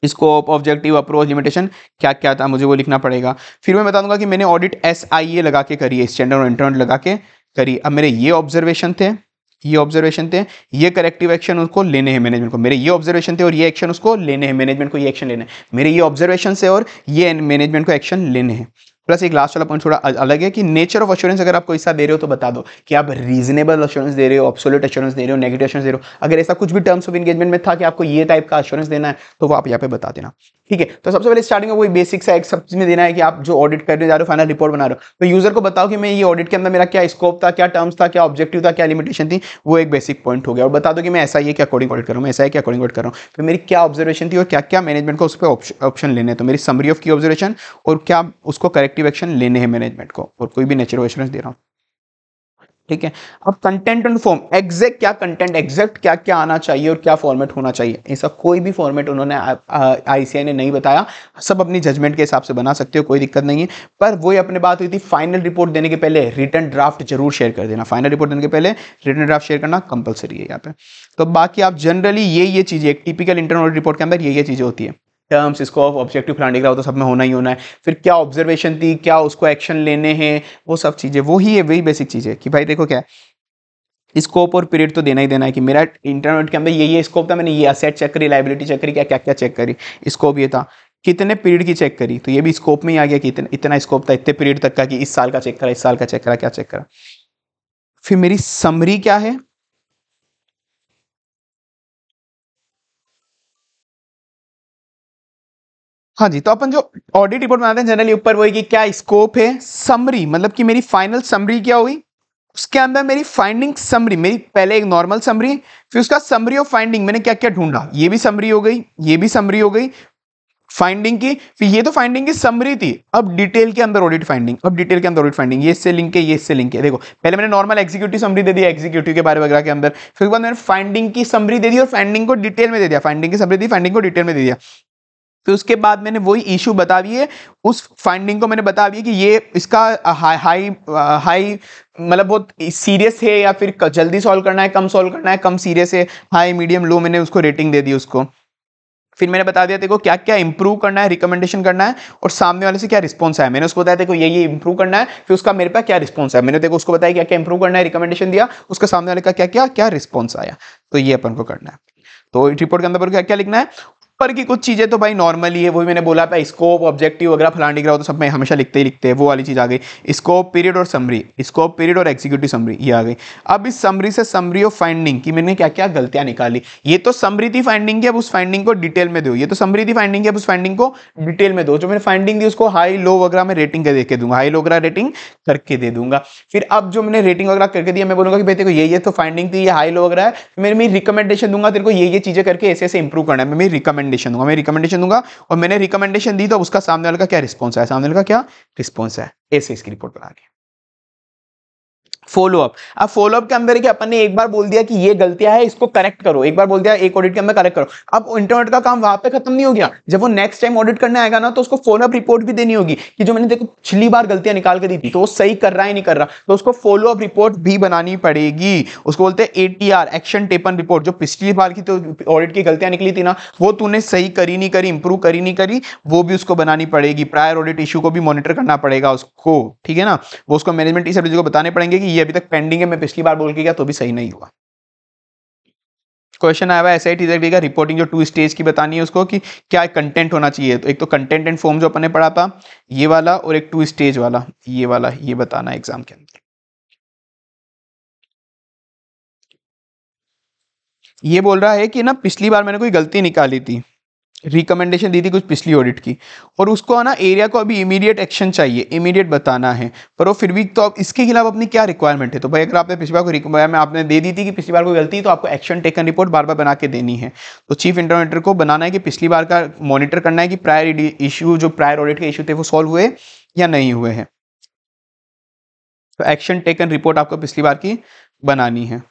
स्कोप ऑब्जेक्टिव अप्रोच लिमिटेशन क्या क्या था मुझे वो लिखना पड़ेगा फिर मैं बता दूंगा कि मैंने ऑडिट एस आई ए लगा के करी है स्टैंडर्ड और इंटरनेट लगा के करी अब मेरे ये ऑब्जर्वेशन थे ये ऑब्जर्वेशन थे ये करेक्टिव एक्शन उसको लेने हैं मैनेजमेंट को मेरे ये ऑब्जर्वेशन थे और ये एक्शन उसको लेने हैं मैनेजमेंट को ये एक्शन लेने हैं मेरे ये ऑब्जर्वेशन से और ये मैनेजमेंट को एक्शन लेने हैं प्लस एक लास्ट वाला पॉइंट थोड़ा अलग है कि नेचर ऑफ अश्योरेंस अगर आप कोई सा दे रहे हो तो बता दो कि आप रीजनेबल अश्योरेंस दे रहे हो ऑप्सोलेट अश्योरेंस दे रहे हो नेगेटिव अश्योरेंस दे रहे हो अगर ऐसा कुछ भी टर्म्स ऑफ एंगेजमेंट में था कि आपको ये टाइप का अश्योरेंस देना है तो वो आप यहाँ पे बता देना ठीक है तो सबसे पहले स्टार्टिंग में वही बेसिक सा एक सब चीज में देना है कि आप जो ऑडिट करने जा रहे हो फाइनल रिपोर्ट बना रहे हो तो यूजर को बताओ कि मैं ये ऑडिट के अंदर मेरा क्या स्कोप था क्या टर्म्स था क्या ऑब्जेक्टिव था क्या लिमिटेशन थी वो एक बेसिक पॉइंट हो गया और बता दो कि मैं ऐसा ही अकॉर्डिंग ऑडिट कर रहा हूँ ऐसा ही अकॉर्डिंग ऑडिट कर रहा हूँ फिर तो मेरी क्या ऑब्जर्वेशन थी और क्या क्या मैनेजमेंट को उस पर ऑप्शन लेने तो मेरी समरी ऑफ की ऑब्जर्वेशन और क्या उसको करेक्ट करेक्टिव एक्शन लेने हैं मैनेजमेंट को और कोई भी नेचुरल एश्योरेंस दे रहा हूँ ठीक है अब कंटेंट एंड फॉर्म एग्जैक्ट क्या कंटेंट एग्जैक्ट क्या क्या आना चाहिए और क्या फॉर्मेट होना चाहिए ऐसा कोई भी फॉर्मेट उन्होंने आईसीआई ने नहीं बताया सब अपनी जजमेंट के हिसाब से बना सकते हो कोई दिक्कत नहीं है पर वही अपने बात हुई थी फाइनल रिपोर्ट देने के पहले रिटर्न ड्राफ्ट जरूर शेयर कर देना फाइनल रिपोर्ट देने के पहले रिटर्न ड्राफ्ट शेयर करना कंपलसरी है यहाँ पे तो बाकी आप जनरली ये ये चीज़ें टिपिकल इंटरनल रिपोर्ट के अंदर ये ये चीज़ें होती है टर्म्स इसको ऑब्जेक्टिव फलांडी करा तो सब में होना ही होना है फिर क्या ऑब्जर्वेशन थी क्या उसको एक्शन लेने हैं वो सब चीज़ें वो ही है वही बेसिक चीज़ है कि भाई देखो क्या स्कोप और पीरियड तो देना ही देना है कि मेरा इंटरनेट के अंदर ये ये स्कोप था मैंने ये असेट चेक करी लाइबिलिटी चेक करी क्या क्या क्या चेक करी स्कोप ये था कितने पीरियड की चेक करी तो ये भी स्कोप में ही आ गया कि इतना इतना स्कोप था इतने पीरियड तक का कि इस साल का चेक करा इस साल का चेक करा क्या चेक करा फिर मेरी समरी क्या है हाँ जी तो अपन जो ऑडिट रिपोर्ट बनाते हैं जनरली ऊपर वो कि क्या स्कोप है समरी मतलब कि मेरी फाइनल समरी क्या हुई उसके अंदर मेरी फाइंडिंग समरी मेरी पहले एक नॉर्मल समरी फिर उसका समरी ऑफ फाइंडिंग मैंने क्या क्या ढूंढा ये भी समरी हो गई ये भी समरी हो गई फाइंडिंग की फिर ये तो फाइंडिंग की समरी थी अब डिटेल के अंदर ऑडिट फाइंडिंग अब डिटेल के अंदर ऑडिट फाइंडिंग ये इससे लिंक है ये इससे लिंक है देखो पहले मैंने नॉर्मल एग्जीक्यूटिव समरी दे दिया एग्जीक्यूटिव के बारे वगैरह के अंदर फिर उसके बाद मैंने फाइंडिंग की समरी दे दी और फाइंडिंग को डिटेल में दे दिया फाइंडिंग की समरी दी फाइंडिंग को डिटेल में दे दिया फिर उसके बाद मैंने वही इशू बता दिए उस फाइंडिंग को मैंने बता दिया कि ये इसका हाई हाई मतलब बहुत सीरियस है या फिर जल्दी सॉल्व करना है कम सॉल्व करना है कम सीरियस है हाई मीडियम लो मैंने उसको रेटिंग दे दी उसको फिर मैंने बता दिया देखो क्या क्या इंप्रूव करना है रिकमेंडेशन करना है और सामने वाले से क्या रिस्पॉन्स है मैंने उसको बताया देखो ये ये इंप्रूव करना है फिर उसका मेरे पास क्या रिस्पॉन्स है मैंने देखो उसको बताया क्या क्या इंप्रूव करना है रिकमेंडेशन दिया उसका सामने वाले का क्या क्या क्या रिस्पॉन्स आया तो ये अपन को करना है तो रिपोर्ट के अंदर क्या क्या लिखना है पर की कुछ चीज़ें तो भाई नॉर्मली है वही मैंने बोला था स्कोप ऑब्जेक्टिव वगैरह फलानी ग्रह तो सब मैं हमेशा लिखते ही लिखते हैं वो वाली चीज़ आ गई स्कोप पीरियड और समरी स्कोप पीरियड और एग्जीक्यूटिव समरी ये आ गई अब इस समरी से समरी ऑफ फाइंडिंग की मैंने क्या क्या गलतियां निकाली ये तो समरी थी फाइंडिंग की अब उस फाइंडिंग को डिटेल में दो ये तो समरी थी फाइंडिंग की अब उस फाइंडिंग को डिटेल में दो जो मैंने फाइंडिंग दी उसको हाई लो वगैरह मैं रेटिंग कर दे के दूंगा हाई लो वगैरह रेटिंग करके दे दूंगा फिर अब जो मैंने रेटिंग वगैरह करके दिया मैं बोलूंगा कि भाई देखो ये ये तो फाइंडिंग थी ये हाई लो वगैरह है मैं रिकमेंडेशन दूंगा तेरे को ये ये चीज़ें करके ऐसे ऐसे इंप्रूव करना है मैं रिकमेंड रिकमेंडेशन दूंगा मैं रिकमेंडेशन दूंगा और मैंने रिकमेंडेशन दी तो उसका सामने वाले का क्या रिस्पॉन्स है सामने वाले का क्या रिस्पॉन्स है ऐसे इसकी रिपोर्ट बना के फॉलोअप अब फॉलोअप के अंदर कि अपन ने एक बार बोल दिया कि ये गलतियां है इसको करेक्ट करो एक बार बोल दिया एक ऑडिट के अंदर करेक्ट करो अब इंटरनेट का काम वहां पे खत्म नहीं हो गया जब वो नेक्स्ट टाइम ऑडिट करने आएगा ना तो उसको फॉलोअप रिपोर्ट भी देनी होगी कि जो मैंने देखो पिछली बार गलतियां निकाल के दी थी तो सही कर रहा है नहीं कर रहा तो उसको फॉलोअप रिपोर्ट भी बनानी पड़ेगी उसको बोलते हैं एटीआर एक्शन टेपन रिपोर्ट जो पिछली बार की तो ऑडिट की गलतियां निकली थी ना वो तूने सही करी नहीं करी इंप्रूव करी नहीं करी वो भी उसको बनानी पड़ेगी प्रायर ऑडिट इश्यू को भी मॉनिटर करना पड़ेगा उसको ठीक है ना वो उसको मैनेजमेंट इस को बताने पड़ेंगे कि ये अभी तक पेंडिंग है मैं पिछली बार बोल के गया तो भी सही नहीं हुआ क्वेश्चन आया हुआ एस आई का रिपोर्टिंग जो टू स्टेज की बतानी है उसको कि क्या कंटेंट होना चाहिए तो एक तो कंटेंट एंड फॉर्म जो अपन ने पढ़ा था ये वाला और एक टू स्टेज वाला ये वाला ये बताना एग्जाम के अंदर ये बोल रहा है कि ना पिछली बार मैंने कोई गलती निकाली थी रिकमेंडेशन दी थी कुछ पिछली ऑडिट की और उसको ना एरिया को अभी इमीडिएट एक्शन चाहिए इमीडिएट बताना है पर वो फिर भी तो अब इसके खिलाफ अपनी क्या रिक्वायरमेंट है तो भाई अगर आपने पिछली बार को रिकमें आपने दे दी थी कि पिछली बार कोई गलती तो आपको एक्शन टेकन रिपोर्ट बार बार बना के देनी है तो चीफ इंटरनेटर को बनाना है कि पिछली बार का मॉनिटर करना है कि प्रायर इशू जो प्रायर ऑडिट के इशू थे वो सॉल्व हुए या नहीं हुए हैं तो एक्शन टेकन रिपोर्ट आपको पिछली बार की बनानी है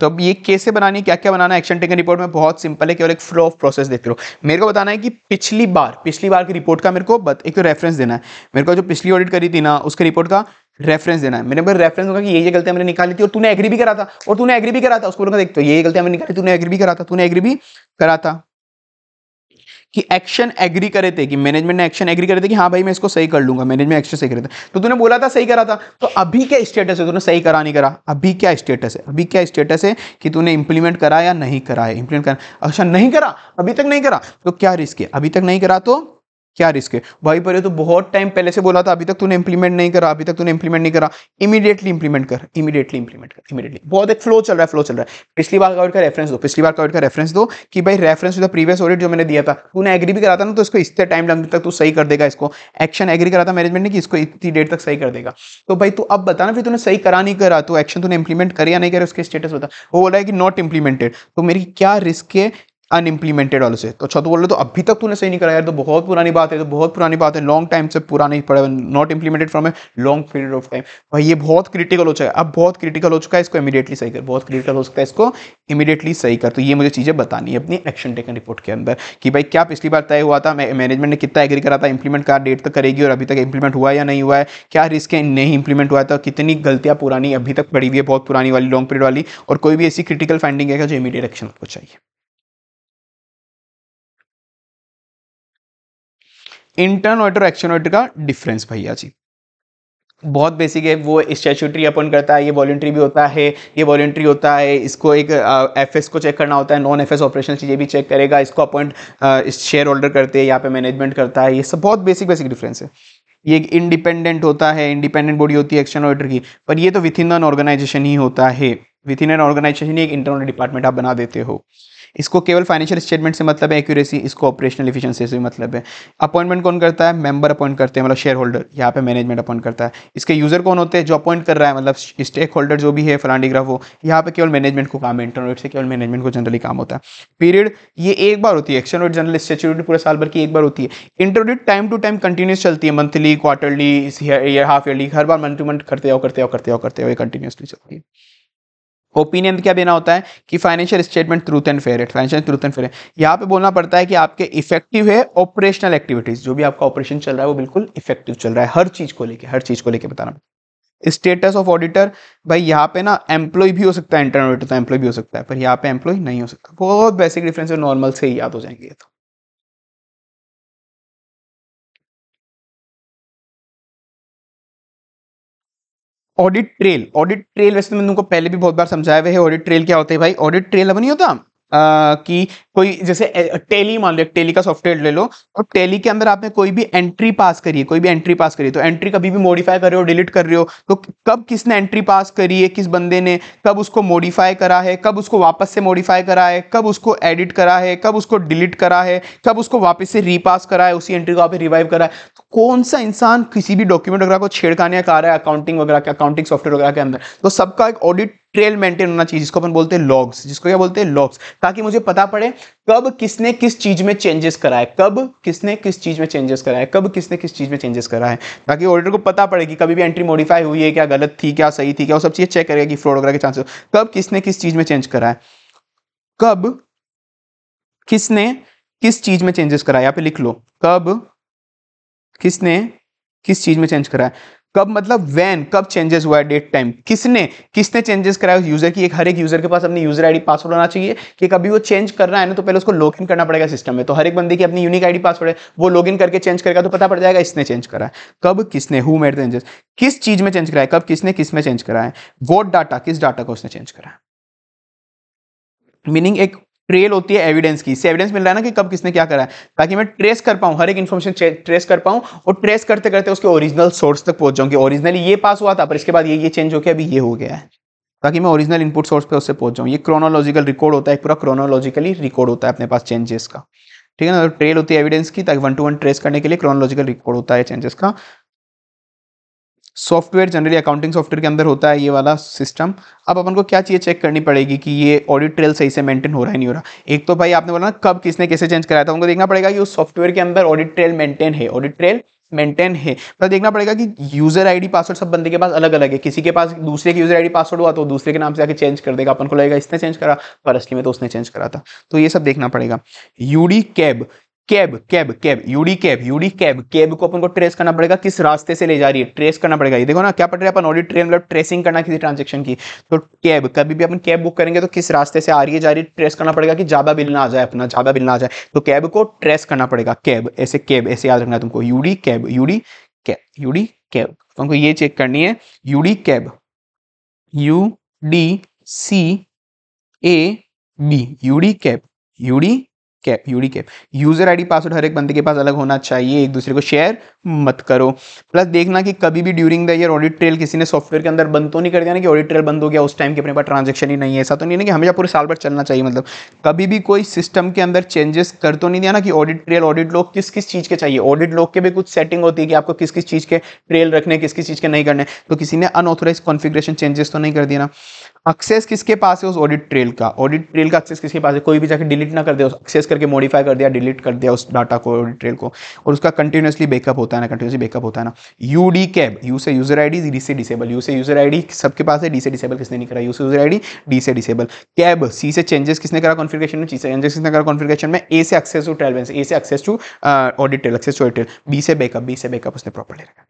तो अब ये कैसे बनानी क्या क्या बनाना एक्शन टेकन रिपोर्ट में बहुत सिंपल है केवल एक फ्लो ऑफ प्रोसेस देखते रहो मेरे को बताना है कि पिछली बार पिछली बार की रिपोर्ट का मेरे को बत, एक तो रेफरेंस देना है मेरे को जो पिछली ऑडिट करी थी ना उसके रिपोर्ट का रेफरेंस देना है मेरे पर रेफरेंस होगा कि ये ये गलती मैंने निकाली थी और तूने एग्री भी करा था और तूने एग्री भी करा था उसको देखते देख तो ये गलती मैंने निकाली तूने एग्री भी करा था तूने एग्री भी करा था कि एक्शन एग्री करे थे कि मैनेजमेंट ने एक्शन एग्री करे थे कि हाँ भाई मैं इसको सही कर लूंगा मैनेजमेंट एक्शन सही करे थे तो तूने बोला था सही करा था तो अभी क्या स्टेटस है तूने सही करा नहीं करा अभी क्या स्टेटस है अभी क्या स्टेटस है कि तूने इंप्लीमेंट करा या नहीं करा है इंप्लीमेंट करा अच्छा नहीं करा अभी तक नहीं करा तो क्या रिस्क है अभी तक नहीं करा तो क्या रिस्क है भाई पर तो बहुत टाइम पहले से बोला था अभी तक तूने इंप्लीमेंट नहीं करा अभी तक तूने इंप्लीमेंट नहीं करा इमीडिएटली इंप्लीमेंट कर इमीडिएटली इंप्लीमेंट कर इमीडिएटली बहुत एक फ्लो चल रहा है फ्लो चल रहा है पिछली बार का रेफरेंस दो पिछली बार का का रेफरेंस दो कि भाई reference to the previous audit जो मैंने दिया था तूने एग्री भी करा था ना तो इसको इतने टाइम लंबे तक तू सही कर देगा इसको एक्शन एग्री करा था मैनेजमेंट ने कि इसको इतनी डेट तक सही कर देगा तो भाई तू अब बताना फिर तूने सही करा नहीं करा तो एक्शन तूने इंप्लीमेंट कर या नहीं करे उसके स्टेटस बता वो बोला है कि नॉट इंप्लीमेंटेड तो मेरी क्या रिस्क है अनइम्प्लीमेंटेड वाले से तो अच्छा तो बोल रहे तो अभी तक तूने सही नहीं कराया तो बहुत पुरानी बात है तो बहुत पुरानी बात है लॉन्ग टाइम से पुराने पड़ा not implemented from a long period of time भाई ये बहुत क्रिटिकल हो चुका है अब बहुत क्रिटिकल हो चुका है इसको इमीडिएटली सही कर बहुत क्रिटिकल हो सकता है इसको इमीडिएटली सही कर तो ये मुझे चीज़ें बतानी है अपनी एक्शन टेकन रिपोर्ट के अंदर कि भाई क्या पिछली बार तय हुआ था मैनेजमेंट ने कितना एग्री करा था इंप्लीमेंट कहा डेट तक करेगी और अभी तक इंप्लीमेंट हुआ या नहीं हुआ है क्या रिस्क है नहीं इंप्लीमेंट हुआ था तो कितनी गलतियाँ पुरानी अभी तक पड़ी हुई है बहुत पुरानी वाली लॉन्ग पीरियड वाली और कोई भी ऐसी क्रिटिकल फाइंडिंग है जो इमीडिएट एक्शन को चाहिए इंटर्न ऑर्डर एक्शन ऑर्डर का डिफरेंस भैया जी बहुत बेसिक है वो स्टैचुटरी अपन करता है ये वॉलेंट्री भी होता है ये वॉलेंट्री होता है इसको एक एफ एस को चेक करना होता है नॉन एफ एस ऑपरेशन चीजें भी चेक करेगा इसको अपॉइंट शेयर होल्डर करते हैं यहाँ पे मैनेजमेंट करता है ये सब बहुत बेसिक बेसिक डिफरेंस है ये एक इंडिपेंडेंट होता है इंडिपेंडेंट बॉडी होती है एक्शन ऑर्डर की पर ये तो विथ इन एन ऑर्गेनाइजेशन ही होता है विथ इन एन ऑर्गेनाइजेशन ही एक इंटरनल डिपार्टमेंट आप बना देते हो इसको केवल फाइनेंशियल स्टेटमेंट से मतलब है एक्यूरेसी इसको ऑपरेशनल इफिशियंसी से मतलब है अपॉइंटमेंट कौन करता है मेंबर अपॉइंट करते हैं मतलब शेयर होल्डर यहाँ पे मैनेजमेंट अपॉइंट करता है इसके यूजर कौन होते हैं जो अपॉइंट कर रहा है मतलब स्टेक होल्डर जो भी है फलांडीग्राफ वो यहाँ पे केवल मैनेजमेंट को काम है इंटरनल से केवल मैनेजमेंट को जनरली काम होता है पीरियड ये एक बार होती है एक्शन रेट जनरल स्टेचुरी पूरे साल भर की एक बार होती है internet time to time continuous चलती है मंथली क्वार्टरली हाफ ईयरली हर बार मंथ टू मंथ करते आओ करते आओ करते आओ करते आओ कंटिन्यूसली चलती है ओपिनियन क्या देना होता है कि financial statement truth and fair financial truth and fair यहाँ पे बोलना पड़ता है कि आपके इफेक्टिव है ऑपरेशनल एक्टिविटीज जो भी आपका ऑपरेशन चल रहा है वो बिल्कुल इफेक्टिव चल रहा है हर चीज को लेकर हर चीज को लेकर बताना स्टेटस ऑफ ऑडिटर भाई यहाँ पे ना एम्प्लॉय भी हो सकता है इंटरनल ऑडिटर तो एम्प्लॉय भी हो सकता है पर यहाँ पे एम्प्लॉय नहीं हो सकता बहुत बेसिक डिफरेंस है नॉर्मल से ही याद हो जाएंगे तो ऑडिट ट्रेल ऑडिट ट्रेल वैसे तो मैंने तुमको पहले भी बहुत बार समझाया हुआ है ऑडिट ट्रेल क्या होता है भाई ऑडिट ट्रेल अब नहीं होता कि कोई जैसे टेली मान लो एक टेली का सॉफ्टवेयर ले लो और टेली के अंदर आपने कोई भी एंट्री पास करी है कोई भी एंट्री पास करी तो एंट्री कभी भी मॉडिफाई कर रहे हो डिलीट कर रहे हो तो कब किसने एंट्री पास करी है किस बंदे ने कब उसको मॉडिफाई करा है कब उसको वापस से मॉडिफाई करा है कब उसको एडिट करा है कब उसको डिलीट करा है कब उसको वापस से रीपास करा है उसी एंट्री को आप रिवाइव करा है तो कौन सा इंसान किसी भी डॉक्यूमेंट वगैरह को छेड़खाने का रहा है अकाउंटिंग वगैरह के अकाउंटिंग सॉफ्टवेयर वगैरह के अंदर तो सबका एक ऑडिट ट्रेल मेंटेन होना चाहिए जिसको अपन बोलते हैं लॉग्स जिसको क्या बोलते हैं लॉग्स ताकि मुझे पता पड़े कब किसने किस चीज में चेंजेस कराए कब किसने किस चीज में चेंजेस कराए कब किसने किस चीज में चेंजेस कराए ताकि ऑडिटर को पता पड़े कि कभी भी एंट्री मॉडिफाई हुई है क्या गलत थी क्या सही थी क्या वो सब चीज़ चेक करेगा कि फ्रॉड वगैरह के चांसेस कब किसने किस चीज में चेंज कराए कब किसने किस चीज में चेंजेस कराया यहाँ पे लिख लो कब किसने किस चीज में चेंज कराया कब मतलब वैन कब चेंजेस हुआ है डेट टाइम किसने किसने चेंजेस कराया यूजर की एक हर एक यूजर के पास अपनी यूजर आईडी पासवर्ड होना चाहिए कि कभी वो चेंज करना है ना तो पहले उसको लॉग इन करना पड़ेगा सिस्टम में तो हर एक बंदे की अपनी यूनिक आईडी पासवर्ड है वो लॉग इन करके चेंज करेगा तो पता पड़ जाएगा इसने चेंज करा कब किसने हु मेड चेंजेस किस चीज में चेंज कराया कब किसने किस में चेंज कराया वो डाटा किस डाटा को उसने चेंज कराया मीनिंग एक ट्रेल होती है एविडेंस की एविडेंस मिल रहा है ना कि कब किसने क्या करा है ताकि मैं ट्रेस कर पाऊँ हर एक इन्फॉर्मेशन ट्रेस कर पाऊं और ट्रेस करते करते उसके ओरिजिनल सोर्स तक पहुंच जाऊंगी कि ओरिजिनली ये पास हुआ था पर इसके बाद ये ये चेंज होकर अभी ये हो गया है ताकि मैं ओरिजिनल इनपुट सोर्स पर उससे पहुंच जाऊँ ये क्रोनोलॉजिकल रिकॉर्ड होता है पूरा क्रोनोलॉजिकली रिकॉर्ड होता है अपने पास चेंजेस का ठीक है ना तो ट्रेल होती है एविडेंस की ताकि वन टू वन ट्रेस करने के लिए क्रोनोलॉजिकल रिकॉर्ड होता है चेंजेस का सॉफ्टवेयर जनरली अकाउंटिंग सॉफ्टवेयर के अंदर होता है ये वाला सिस्टम अब अपन को क्या चाहिए चेक करनी पड़ेगी कि ये ऑडिट ट्रेल सही से मेंटेन हो रहा है नहीं हो रहा एक तो भाई आपने बोला ना कब किसने कैसे चेंज कराया था उनको देखना पड़ेगा कि उस सॉफ्टवेयर के अंदर ऑडिट ट्रेल मेंटेन है ऑडिट ट्रेल मेंटेन है पर मतलब देखना पड़ेगा कि यूजर आईडी पासवर्ड सब बंदे के पास अलग अलग है किसी के पास दूसरे के यूजर आईडी पासवर्ड हुआ तो दूसरे के नाम से आके चेंज कर देगा अपन को लगेगा इसने चेंज करा पर असली में तो उसने चेंज करा था तो ये सब देखना पड़ेगा U D cab cab cab cab U D cab U D cab cab को अपन को ट्रेस करना पड़ेगा किस रास्ते से ले जा रही है ट्रेस करना पड़ेगा ये देखो ना क्या पड़ रहा है अपन ऑडिट ट्रेन मतलब ट्रेसिंग करना किसी ट्रांजेक्शन की तो कैब कभी भी अपन कैब बुक करेंगे तो किस रास्ते से आ रही है जा रही है ट्रेस करना पड़ेगा कि ज्यादा बिल ना आ जाए अपना ज्यादा बिल ना आ जाए तो कैब को ट्रेस करना पड़ेगा कैब ऐसे कैब ऐसे याद रखना तुमको U D cab U D cab U D cab तुमको तो ये चेक करनी है U D cab U D C A B U D cab U D cap U D cap user ID password हर एक बंदे के पास अलग होना चाहिए एक दूसरे को शेयर मत करो प्लस देखना कि कभी भी during the year audit trail किसी ने सॉफ्टवेयर के अंदर बंद तो नहीं कर दिया ना कि ऑडिट ट्रेल बंद हो गया उस टाइम के अपने पास ट्रांजेक्शन ही नहीं है ऐसा तो नहीं है कि हमेशा पूरे साल भर चलना चाहिए मतलब कभी भी कोई सिस्टम के अंदर चेंजेस कर तो नहीं दिया ना कि ऑडिट ट्रेल ऑडिट लोग किस किस चीज़ के चाहिए ऑडिट लोग के भी कुछ सेटिंग होती है कि आपको किस किस चीज़ के ट्रेल रखने किस किस चीज़ के नहीं करने तो किसी ने अनऑथोराइज कॉन्फिग्रेशन चेंजेस तो नहीं कर दिया ना एक्सेस किसके पास है उस ऑडिट ट्रेल का ऑडिट ट्रेल का एक्सेस किसके पास है कोई भी जाके डिलीट ना कर दे एक्सेस करके मॉडिफाई कर दिया डिलीट कर दिया उस डाटा को ऑडिट ट्रेल को और उसका कंटिन्यूसली बैकअप होता है ना कंटिन्यूसली बैकअप होता है ना यू डी कैब यू से यूजर आई डी डी से डिसेबल यू से यूजर आई डी सबके पास है डी से डिसेबल किसने नहीं करा यू से यूजर आई डी डी से डिसेबल कैब सी से चेंजेस किसने करा कॉन्फिगरेशन में सी से चेंजेस किसने करा कॉन्फिगरेशन में ए से एक्सेस टू ट्रेल ए से access to audit trail access to audit trail B से बैकअप बी से बैकअप उसने प्रॉपर ले रखा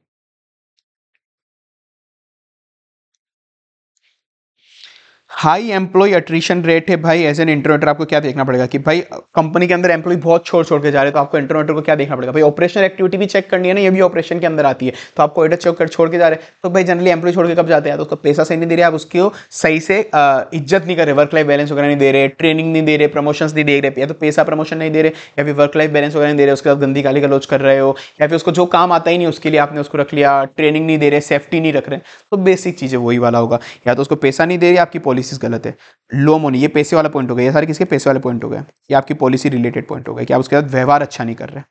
हाई एम्प्लॉय अट्रीशन रेट है भाई एज एन इंटरनेटर आपको क्या देखना पड़ेगा कि भाई कंपनी के अंदर एम्प्लॉय बहुत छोड़ छोड़ के जा रहे हैं तो आपको इंटरनेटर को क्या देखना पड़ेगा भाई ऑपरेशन एक्टिविटी भी चेक करनी है ना ये भी ऑपरेशन के अंदर आती है तो आपको एडर चेक कर छोड़ के जा रहे हैं तो भाई जनरली एम्प्लॉय छोड़ के कब जाते हैं तो उसको पैसा सही नहीं दे रहे आप उसको सही से इज्जत नहीं कर रहे वर्क लाइफ बैलेंस वगैरह नहीं दे रहे ट्रेनिंग नहीं दे रहे प्रमोशन नहीं दे रहे या तो पैसा प्रमोशन नहीं दे रहे या फिर वर्क लाइफ बैलेंस वगैरह नहीं दे रहे उसके साथ गंदी गाली गलोच कर रहे हो या फिर उसको जो काम आता ही नहीं उसके लिए आपने उसको रख लिया ट्रेनिंग नहीं दे रहे सेफ्टी नहीं रख रहे तो बेसिक चीज़ें वही वाला होगा या तो उसको पैसा नहीं दे रही आपकी पॉलिसी पॉलिसीज गलत है लो मोनी ये पैसे वाला पॉइंट हो गया ये सारे किसके पैसे वाले पॉइंट हो गए ये आपकी पॉलिसी रिलेटेड पॉइंट हो गया कि आप उसके साथ व्यवहार अच्छा नहीं कर रहे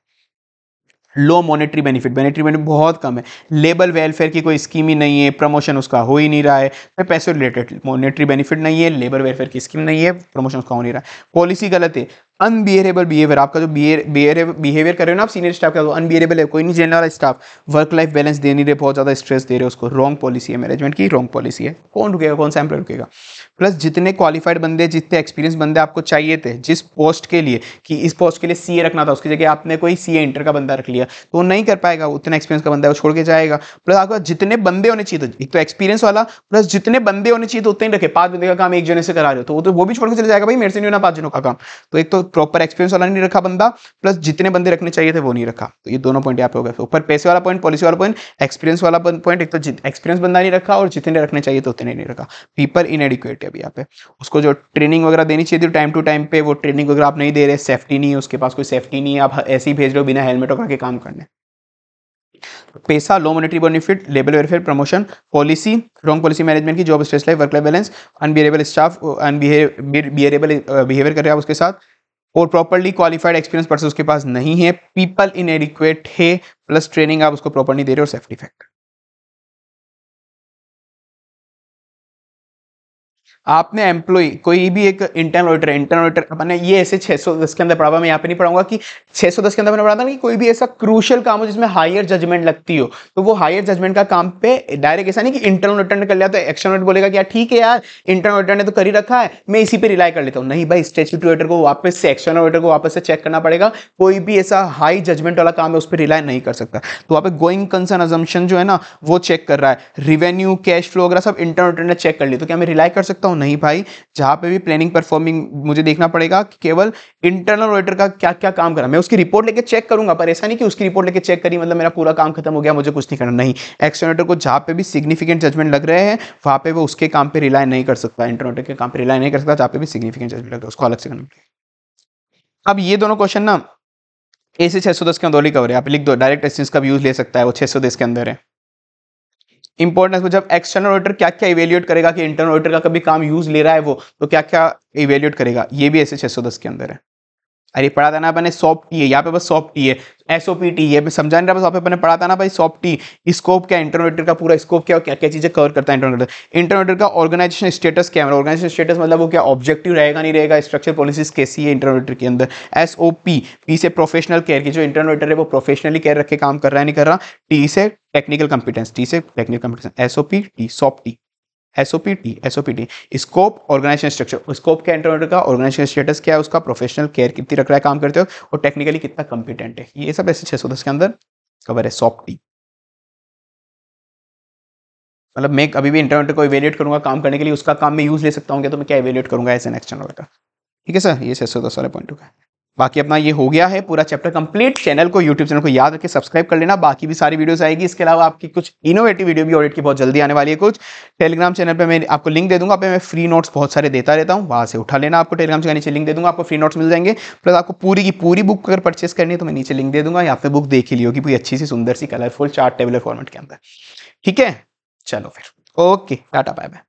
low monetary benefit monetary benefit बहुत कम है लेबर वेलफेयर की कोई स्कीम ही नहीं है प्रमोशन उसका हो ही नहीं रहा है तो पैसे रिलेटेड मॉनेटरी बेनिफिट नहीं है लेबर वेलफेयर की स्कीम नहीं है प्रमोशन उसका हो नहीं रहा है पॉलिसी गलत है अनबिहेबल बिहेवियर आपका जो बिहेवियर कर रहे हो ना आप सीनियर स्टाफ का अनबिहेबल है कोई नहीं जनरल वाला स्टाफ वर्क लाइफ बैलेंस दे नहीं रहे बहुत ज़्यादा स्ट्रेस दे रहे हो उसको रॉन्ग पॉलिसी है मैनेजमेंट की रॉन्ग पॉलिसी है कौन रुकेगा कौन सा एम्प्लॉय रुकेगा प्लस जितने क्वालिफाइड बंदे जितने एक्सपीरियंस बंदे आपको चाहिए थे जिस पोस्ट के लिए कि इस पोस्ट के लिए सी रखना था उसकी जगह आपने कोई सी इंटर का बंदा रख लिया तो नहीं कर पाएगा उतना एक्सपीरियंस का बंदा है वो छोड़ के जाएगा प्लस आपका जितने बंदे होने चाहिए तो एक तो एक्सपीरियंस वाला प्लस जितने बंदे होने चाहिए तो उतने ही रखे पाँच बंदे का काम एक जने से करा रहे हो तो वो तो वो भी छोड़ के चले जाएगा भाई मेरे से नहीं होना पाँच जनों का काम तो एक तो प्रॉपर एक्सपीरियंस वाला नहीं रखा बंदा प्लस जितने बंदे रखने चाहिए थे वो नहीं रखा तो ये दोनों पॉइंट यहाँ पे हो गए ऊपर पैसे वाला पॉइंट पॉलिसी वाला पॉइंट एक्सपीरियंस वाला पॉइंट एक तो एक्सपीरियंस बंदा नहीं रखा और जितने रखने चाहिए तो उतने नहीं रखा पीपल इन एडिक्वेट है अभी यहाँ पे उसको जो ट्रेनिंग वगैरह देनी चाहिए थी टाइम टू टाइम पे वो ट्रेनिंग वगैरह आप नहीं दे रहे सेफ्टी नहीं है उसके पास कोई सेफ्टी नहीं है आप ऐसे ही भेज रहे हो बिना हेलमेट वगैरह के काम करने पैसा low monetary benefit label welfare promotion policy wrong policy management की job stress life work life balance unbearable staff unbearable behaviour कर रहे हैं आप उसके साथ और प्रॉपरली क्वालिफाइड एक्सपीरियंस पर्सन उसके पास नहीं है पीपल इन एडिक्वेट है प्लस ट्रेनिंग आप उसको प्रॉपर नहीं दे रहे हो सेफ्टी फैक्टर आपने एम्प्लॉय कोई भी एक इंटरनल ऑडिटर इंटरनल ऑडिटर मैंने ये ऐसे 610 के अंदर पढ़ा मैं यहाँ पे नहीं पढ़ाऊंगा कि 610 के अंदर मैंने पढ़ा था कि कोई भी ऐसा क्रूशल काम हो जिसमें हायर जजमेंट लगती हो तो वो हायर जजमेंट का काम पे डायरेक्ट ऐसा नहीं कि इंटरनल ऑडिटर ने कर लिया तो एक्शन ऑडिट बोलेगा कि ठीक है यार इंटरनल ऑडिटर ने तो कर ही रखा है मैं इसी पर रिलाई कर लेता हूँ नहीं भाई स्टेचुटरी ऑडिटर को वापस से एक्शन ऑडिटर को वापस से चेक करना पड़ेगा कोई भी ऐसा हाई जजमेंट वाला काम है उस पर रिलाई नहीं कर सकता तो वहाँ पे गोइंग कंसर्न अजम्पन जो है ना वो चेक कर रहा है रिवेन्यू कैश फ्लो वगैरह सब इंटरनल ऑडिटर ने चेक कर लिया तो क्या मैं रिलाई कर सकता हूँ नहीं भाई जहां पे भी प्लानिंग परफॉर्मिंग मुझे देखना पड़ेगा कि केवल इंटरनल ऑडिटर का क्या क्या काम करा मैं उसकी रिपोर्ट लेके चेक करूंगा पर ऐसा नहीं कि उसकी रिपोर्ट लेके चेक करी मतलब मेरा पूरा काम खत्म हो गया मुझे कुछ नहीं करना नहीं एक्सटर्नल ऑडिटर को जहां पे भी सिग्निफिकेंट जजमेंट लग रहे हैं वहां पे वो उसके काम पे रिलाय नहीं कर सकता इंटरनल ऑडिटर के काम पे रिलाय नहीं कर सकता जहां पे भी सिग्निफिकेंट जजमेंट लग रहा है उसको अलग से करना अब ये दोनों क्वेश्चन ना ए से 610 के अंदर ही कवर है आप लिख दो डायरेक्ट एसेंस का भी यूज ले सकता है वो 610 के अंदर है इंपॉर्टेंस को जब एक्सटर्नल ऑडिटर क्या क्या इवेल्युएट करेगा कि इंटरनल ऑडिटर का कभी काम यूज ले रहा है वो तो क्या क्या इवेल्युएट करेगा ये भी ऐसे 610 के अंदर है अरे पढ़ा था ना अपने सॉफ्ट टी है यहाँ पे बस सॉफ्ट टी है एस ओ पी टी है समझा नहीं रहा बस अपने पढ़ा था ना भाई सॉफ्ट टी स्कोप क्या इंटरनेटर का पूरा स्कोप क्या क्या क्या चीज़ें कवर करता है इंटरनेटर इंटरनेटर का ऑर्गेनाइजेशन स्टेटस क्या है ऑर्गेनाइजेशन मतलब स्टेटस मतलब वो क्या ऑब्जेक्टिव रहेगा नहीं रहेगा स्ट्रक्चर पॉलिसीज कैसी है इंटरनेटर के अंदर एस ओ पी पी से प्रोफेशनल केयर की जो इंटरनेटर है वो प्रोफेशनली केयर रख के काम कर रहा है नहीं कर रहा टी से टेक्निकल कॉम्पिटेंस टी से technical competence S O P T soft T SOPT SOPT scope organisation structure scope क्या इंटरव्यू का ऑर्गेनाइजेशन स्टेटस क्या है उसका प्रोफेशनल केयर कितनी रख रहा है काम करते हो और टेक्निकली कितना कॉम्पिटेंट है ये सब ऐसे छह सौ दस के अंदर कवर है सॉफ्टी मतलब मैं कभी भी इंटरनेट को इवेल्यूट करूंगा काम करने के लिए उसका काम मैं यूज़ ले सकता हूँ तो मैं क्या इवेल्यूट करूंगा एज एन एक्सटर्नल का ठीक है सर ये छह सौ दस वाले पॉइंट का बाकी अपना ये हो गया है पूरा चैप्टर कंप्लीट चैनल को यूट्यूब चैनल को याद रखे सब्सक्राइब कर लेना बाकी भी सारी वीडियोस आएगी इसके अलावा आपकी कुछ इनोवेटिव वीडियो भी ऑडिट की बहुत जल्दी आने वाली है कुछ टेलीग्राम चैनल पे मैं आपको लिंक दे दूंगा पे मैं फ्री नोट्स बहुत सारे देता रहता हूँ वहाँ से उठा लेना आपको टेलीग्राम से नीचे लिंक दे दूंगा आपको फ्री नोट्स मिल जाएंगे प्लस आपको पूरी की पूरी बुक अगर परचेस करनी है तो मैं नीचे लिंक दे दूंगा या फिर बुक देख ही होगी पूरी अच्छी सी सुंदर सी कलरफुल चार्ट टेबल फॉर्मेट के अंदर ठीक है चलो फिर ओके टाटा बाय बाय